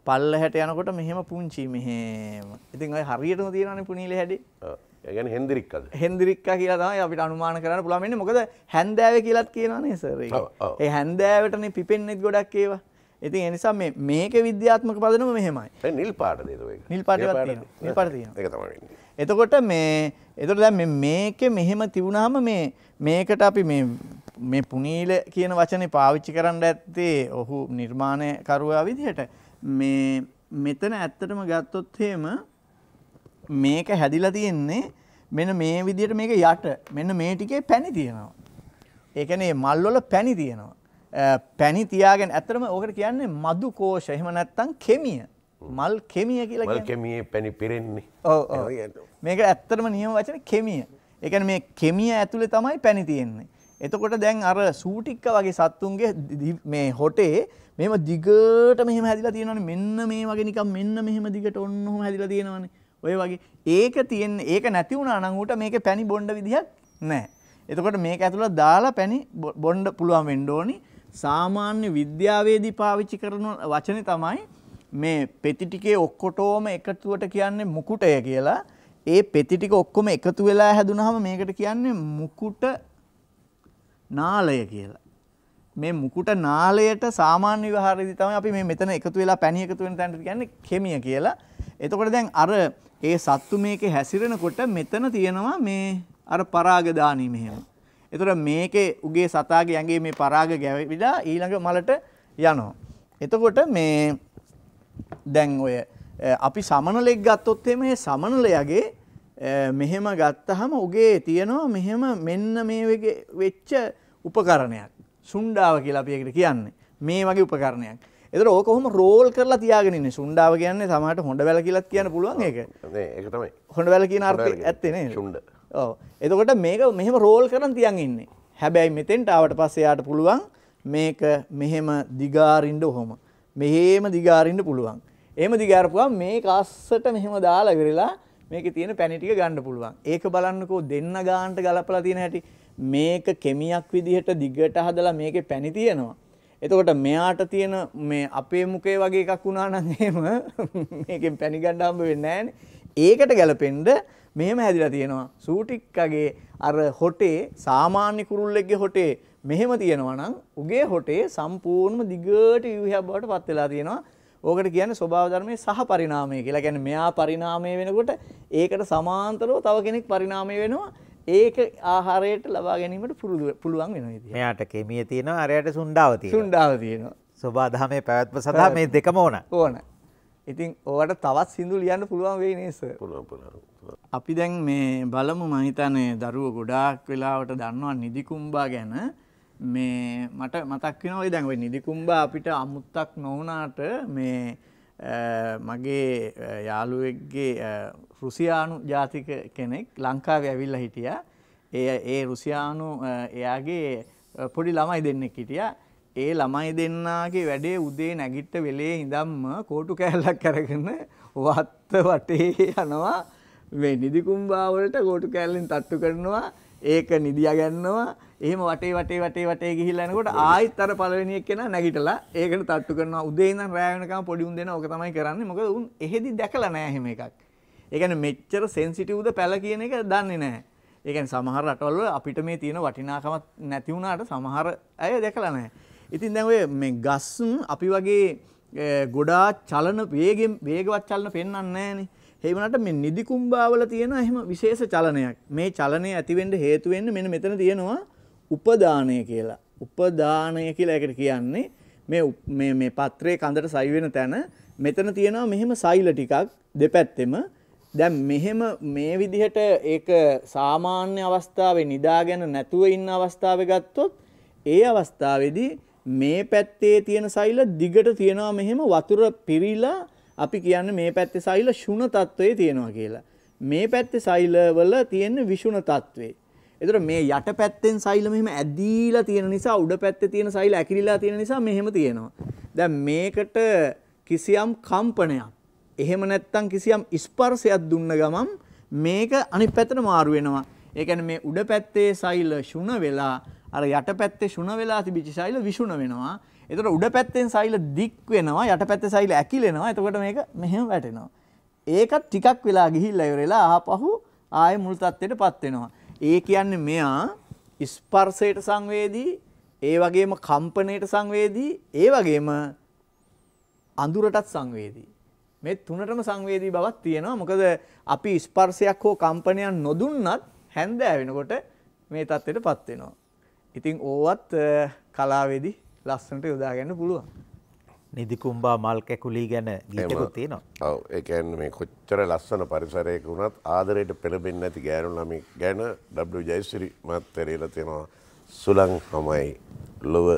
පල්ලහැට යනකොට මෙහෙම පුංචි මෙහෙම. ඉතින් ඔය හරියටම තියෙනවානේ පුනීලේ හැඩේ. ඔව්. ඒ කියන්නේ හෙන්දිරික්කද? හෙන්දිරික්කා කියලා තමයි අපිට අනුමාන කරන්න පුළුවන් වෙන්නේ. මොකද හැන්දෑවේ කියලාත් කියනවානේ සර් ඒක. ඒ හැන්දෑවටනේ පිපෙන්නේත් ගොඩක් ඒවා. ඉතින් ඒ නිසා මේ මේකේ විද්‍යාත්මක පදනම මෙහෙමයි. නිල් පාටද ඒක? නිල් පාටවත් තියෙනවා. නිල් පාට තියෙනවා. ඒක තමයි වෙන්නේ. එතකොට මේ එතකොට දැන් මේ මේකේ මෙහෙම තිබුණාම මේ මේකට අපි මේ මේ පුනීල කියන වචනේ පාවිච්චි කරන්න ඇත්තේ ඔහු නිර්මාණකරුවා විදිහට මේ මෙතන ඇත්තටම ගත්තොත් එහෙම මේක හැදිලා තියෙන්නේ මෙන්න මේ විදිහට මේක යට මෙන්න මේ ටිකේ පැණි තියෙනවා. ඒ කියන්නේ මල්වල පැණි තියෙනවා. පැණි තියාගෙන ඇතරම ඕකට කියන්නේ මදු කෝෂ එහෙම නැත්තම් කෙමිය. මල් කෙමිය කියලා කියන්නේ. මල් කෙමියේ පැණි පිරෙන්නේ. ඔව් මේක ඇත්තටම නියම වචන කෙමිය. ඒ කියන්නේ මේ කෙමිය ඇතුලේ තමයි පැණි තියෙන්නේ. එතකොට දැන් අර සූටික්ක වගේ සත්තුන්ගේ මේ හොටේ මෙහෙම දිගට මෙහෙම හැදිලා තියෙනවනේ. මෙන්න මේ වගේ නිකන් මෙන්න මෙහෙම දිගට ඔන්න ඔහම හැදිලා තියෙනවනේ. ඔය වගේ ඒක තියෙන්නේ ඒක නැති වුණා නම් ඌට මේකේ පැණි බොණ්ඩ විදිහක් නැහැ. එතකොට මේක ඇතුළට දාලා පැණි බොණ්ඩ පුළුවන් වෙන්න ඕනේ. සාමාන්‍ය විද්‍යාවේදී පාවිච්චි කරන වචනේ තමයි මේ පෙති ටිකේ ඔක්කොටෝම එකතුවට කියන්නේ මුකුටය කියලා. ඒ පෙති ටික ඔක්කොම එකතු වෙලා හැදුනහම මේකට කියන්නේ මුකුට නාලය කියලා. මේ මුකුට නාලයට සාමාන්‍ය විහාරයේදී තමයි අපි මේ මෙතන එකතු වෙලා පැණි එකතු වෙන තැනට කියන්නේ කෙමිය කියලා. එතකොට දැන් අර ඒ සත්තු මේකේ හැසිරෙනකොට මෙතන තියෙනවා මේ අර පරාග දානි මෙහෙම. එතකොට මේකේ උගේ සතාගේ ඇඟේ මේ පරාග ගැවිලා ඊළඟ මලට යනවා. එතකොට මේ දැන් ඔය අපි සමනලෙක් ගත්තොත් එමේ සමනලයාගේ මෙහෙම ගත්තහම උගේ තියෙනවා මෙහෙම මෙන්න මේ වෙච්ච උපකරණයක් සුන්ඩාව කියලා අපි ඒකට කියන්නේ මේ වගේ උපකරණයක්. ඒතර ඕක කොහොම රෝල් කරලා තියාගෙන ඉන්නේ සුන්ඩාව කියන්නේ සමහරට හොඬ වැල කියලාත් කියන්න පුළුවන් ඒක. නේ ඒක තමයි. හොඬ වැල කියන අර්ථය ඇත්තේ නේ. සුන්ඩ. ඔව්. එතකොට මේක මෙහෙම රෝල් කරන් තියන් ඉන්නේ. හැබැයි මෙතෙන්ට ආවට පස්සේ යාට පුළුවන් මේක මෙහෙම දිගාරින්න ඔහොම. මෙහෙම දිගාරින්න පුළුවන්. එහෙම දිගාරපුවා මේ කස්සට මෙහෙම දාලා ඉවරලා මේකේ තියෙන පැණි ටික ගන්න පුළුවන්. ඒක බලන්නකෝ දෙන්න ගානට ගලපලා තියෙන හැටි. මේක කෙමියක් විදිහට දිගට හදලා මේකේ පැණි තියෙනවා. එතකොට මෙයාට තියෙන මේ අපේ මුකේ වගේ එකක් වුණා නම් එහෙම මේකෙන් පැණි ගන්න හම්බ වෙන්නේ නැහැනේ. ඒකට ගැලපෙන්න මෙහෙම හැදිලා තියෙනවා. සූටික්කගේ අර හොටේ සාමාන්‍ය කුරුල්ලෙක්ගේ හොටේ මෙහෙම තියෙනවා නම් උගේ හොටේ සම්පූර්ණම දිගට ව්‍යුහයක් බවට පත් වෙලා තියෙනවා. ඕකට කියන්නේ ස්වභාව ධර්මයේ සහ පරිණාමය කියලා. කියන්නේ මෙයා පරිණාමය වෙනකොට ඒකට සමාන්තරව තව කෙනෙක් පරිණාමය වෙනවා. ඒක ආහාරයට ලබා ගැනීමට පුළුවන් වෙන විදිය. මෙයාට කෙමිය තියෙනවා, අරයට සුණ්ඩාව තියෙනවා. සුණ්ඩාව තියෙනවා. සෝබාධමයේ පැවැත්ම සඳහා මේ දෙකම ඕන. ඕන. ඉතින් ඕවට තවත් සිදු ලියන්න පුළුවන් වෙයි නේස අපි දැන් මේ බලමු මහිතනය දරුව ගොඩාක් වෙලාවට දන්නවා නිදිකුම්බා ගැන මේ මට මතක් වෙනවා දැන් ওই නිදිකුම්බා අපිට අමුත්තක් නොවුනාට මේ මගේ යාළුවෙක්ගේ රුසියානු ජාතික කෙනෙක් ලංකාවේ ඇවිල්ලා හිටියා. ඒ ඒ රුසියානු එයාගේ පොඩි ළමයි දෙන්නෙක් හිටියා. ඒ ළමයි දෙන්නාගේ වැඩේ උදේ නැගිට්ට වෙලේ ඉඳම්ම කෝටු කෑල්ලක් අරගෙන වත්ත වටේ යනවා මේ නිදි කුම්භාවලට කෝටු කෑල්ලෙන් තට්ටු කරනවා ඒක නිදියා ගන්නවා එහෙම වටේ වටේ වටේ වටේ ගිහිල්ලා යනකොට ආයෙත් අර පළවෙනි එක්කෙනා නැගිටලා ඒකට තට්ටු කරනවා උදේ ඉඳන් රෑ වෙනකම් පොඩි උන් දෙන ඕක තමයි කරන්නේ මොකද උන් එහෙදි දැකලා නැහැ එහෙම එකක් ඒ කියන්නේ මෙච්චර සෙන්සිටිව්ද පැල කියන එක දන්නේ නැහැ ඒ කියන්නේ සමහර රටවල අපිට මේ තියෙන වටිනාකමක් නැති වුණාට සමහර අය දැකලා නැහැ ඉතින් දැන් ඔය මේ ගස් අපි වගේ ගොඩා චලන වේගෙන් වේගවත් චලන පෙන්වන්නේ නැහනේ. ඒ වුණාට මේ නිදි කුම්භාවල තියෙන එහෙම විශේෂ චලනයක්. මේ චලනය ඇති වෙන්න හේතු වෙන්නේ මෙන්න මෙතන තියෙනවා උපදානය කියලා. උපදානය කියලා ඒකට කියන්නේ මේ මේ මේ පත්‍රයේ කඳට සයි වෙන තැන මෙතන තියෙනවා මෙහෙම සෛල ටිකක් දෙපැත්තෙම දැන් මෙහෙම මේ විදිහට ඒක සාමාන්‍ය අවස්ථාවේ නිදාගෙන නැතුව ඉන්න අවස්ථාවේ ගත්තොත් ඒ අවස්ථාවේදී මේ පැත්තේ තියෙන සෛල දිගට තියෙනවා මෙහෙම වතුර පිරීලා අපි කියන්නේ මේ පැත්තේ සෛල ශුණ තත්වයේ තියෙනවා කියලා. මේ පැත්තේ සෛල වල තියෙන විෂුණ තත්වේ. ඒතර මේ යට පැත්තෙන් සෛල මෙහෙම ඇදීලා තියෙන නිසා උඩ පැත්තේ තියෙන සෛල ඇකිලිලා තියෙන නිසා මෙහෙම තියෙනවා. දැන් මේකට කිසියම් කම්පනයක් එහෙම නැත්තම් කිසියම් ස්පර්ශයක් දුන්න ගමන් මේක අනිත් පැත්තට මාරු වෙනවා. ඒ කියන්නේ මේ උඩ පැත්තේ සෛල ශුණ වෙලා අර යට පැත්තේ ශුණ වෙලා තිබිච්ච සෛල විෂුණ වෙනවා. එතකොට උඩ පැත්තෙන් සෛල දික් වෙනවා. යට පැත්තේ සෛල ඇකිලෙනවා. එතකොට මේක මෙහෙම වැටෙනවා. ඒකත් ටිකක් වෙලා ගිහිල්ලා ඉවරලා ආපහු ආයේ මුල් තත්ත්වයටපත් වෙනවා. ඒ කියන්නේ මෙයා ස්පර්ශයට සංවේදී, ඒ වගේම කම්පනයට සංවේදී, ඒ වගේම අඳුරටත් සංවේදී. මේ තුනටම සංවේදී බවක් තියෙනවා. මොකද අපි ස්පර්ශයක් හෝ කම්පනයක් නොදුන්නත් හැන්දෑ වෙනකොට මේ තත්ත්වයටපත් වෙනවා. ඉතින් ඕවත් කලාවේදී ලස්සනට යොදාගන්න පුළුවන්. නිදි කුම්බා මල් කැකුලී ගැන ගීතකුත් තියෙනවා. ඔව් ඒ කියන්නේ මේ කොච්චර ලස්සන පරිසරයක වුණත් ආදරයට පෙළඹෙන්නේ නැති ගෑනු ළමයි ගැන W ජයසිරි මහත්තයරේලා තියෙනවා. සුලං හමයි ලොව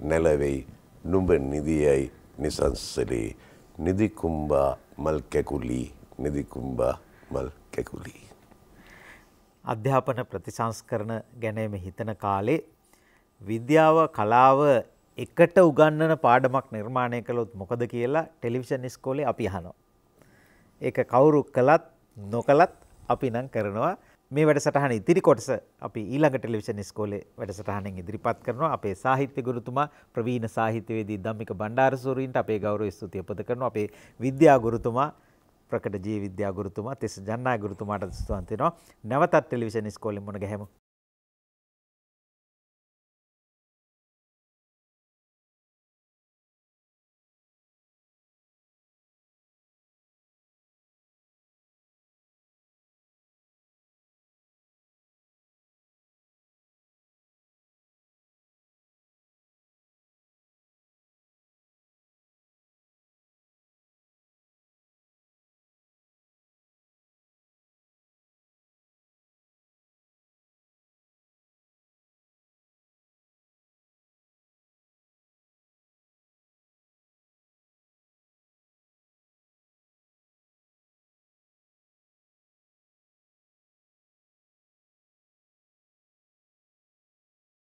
නැලවෙයි නුඹ නිදියයි නිසංසලේ නිදි කුම්බා මල් කැකුලී නිදි කුම්බා මල් කැකුලී අධ්‍යාපන ප්‍රතිසංස්කරණ ගැනීම හිතන කාලේ විද්‍යාව කලාව එකට උගන්නන පාඩමක් නිර්මාණය කළොත් මොකද කියලා ටෙලිවිෂන් ස්කෝලේ අපි අහනවා. ඒක කවුරු කළත් නොකළත් අපි නම් කරනවා මේ වැඩසටහන ඉතිරි කොටස අපි ඊළඟ ටෙලිවිෂන් ස්කෝලේ වැඩසටහනෙන් ඉදිරිපත් කරනවා අපේ සාහිත්‍ය ගුරුතුමා ප්‍රවීණ සාහිත්‍යවේදී ධම්මික බණ්ඩාරසූරීන්ට අපේ ගෞරව ස්තුතිය පුද කරනවා අපේ විද්‍යා ගුරුතුමා ප්‍රකට ජීව විද්‍යා ගුරුතුමා තිස්ස ජන්නා ගුරුතුමාට ස්තුතිවන්ත වෙනවා නැවතත් ටෙලිවිෂන් ස්කෝලෙන් මුණ ගැහෙමු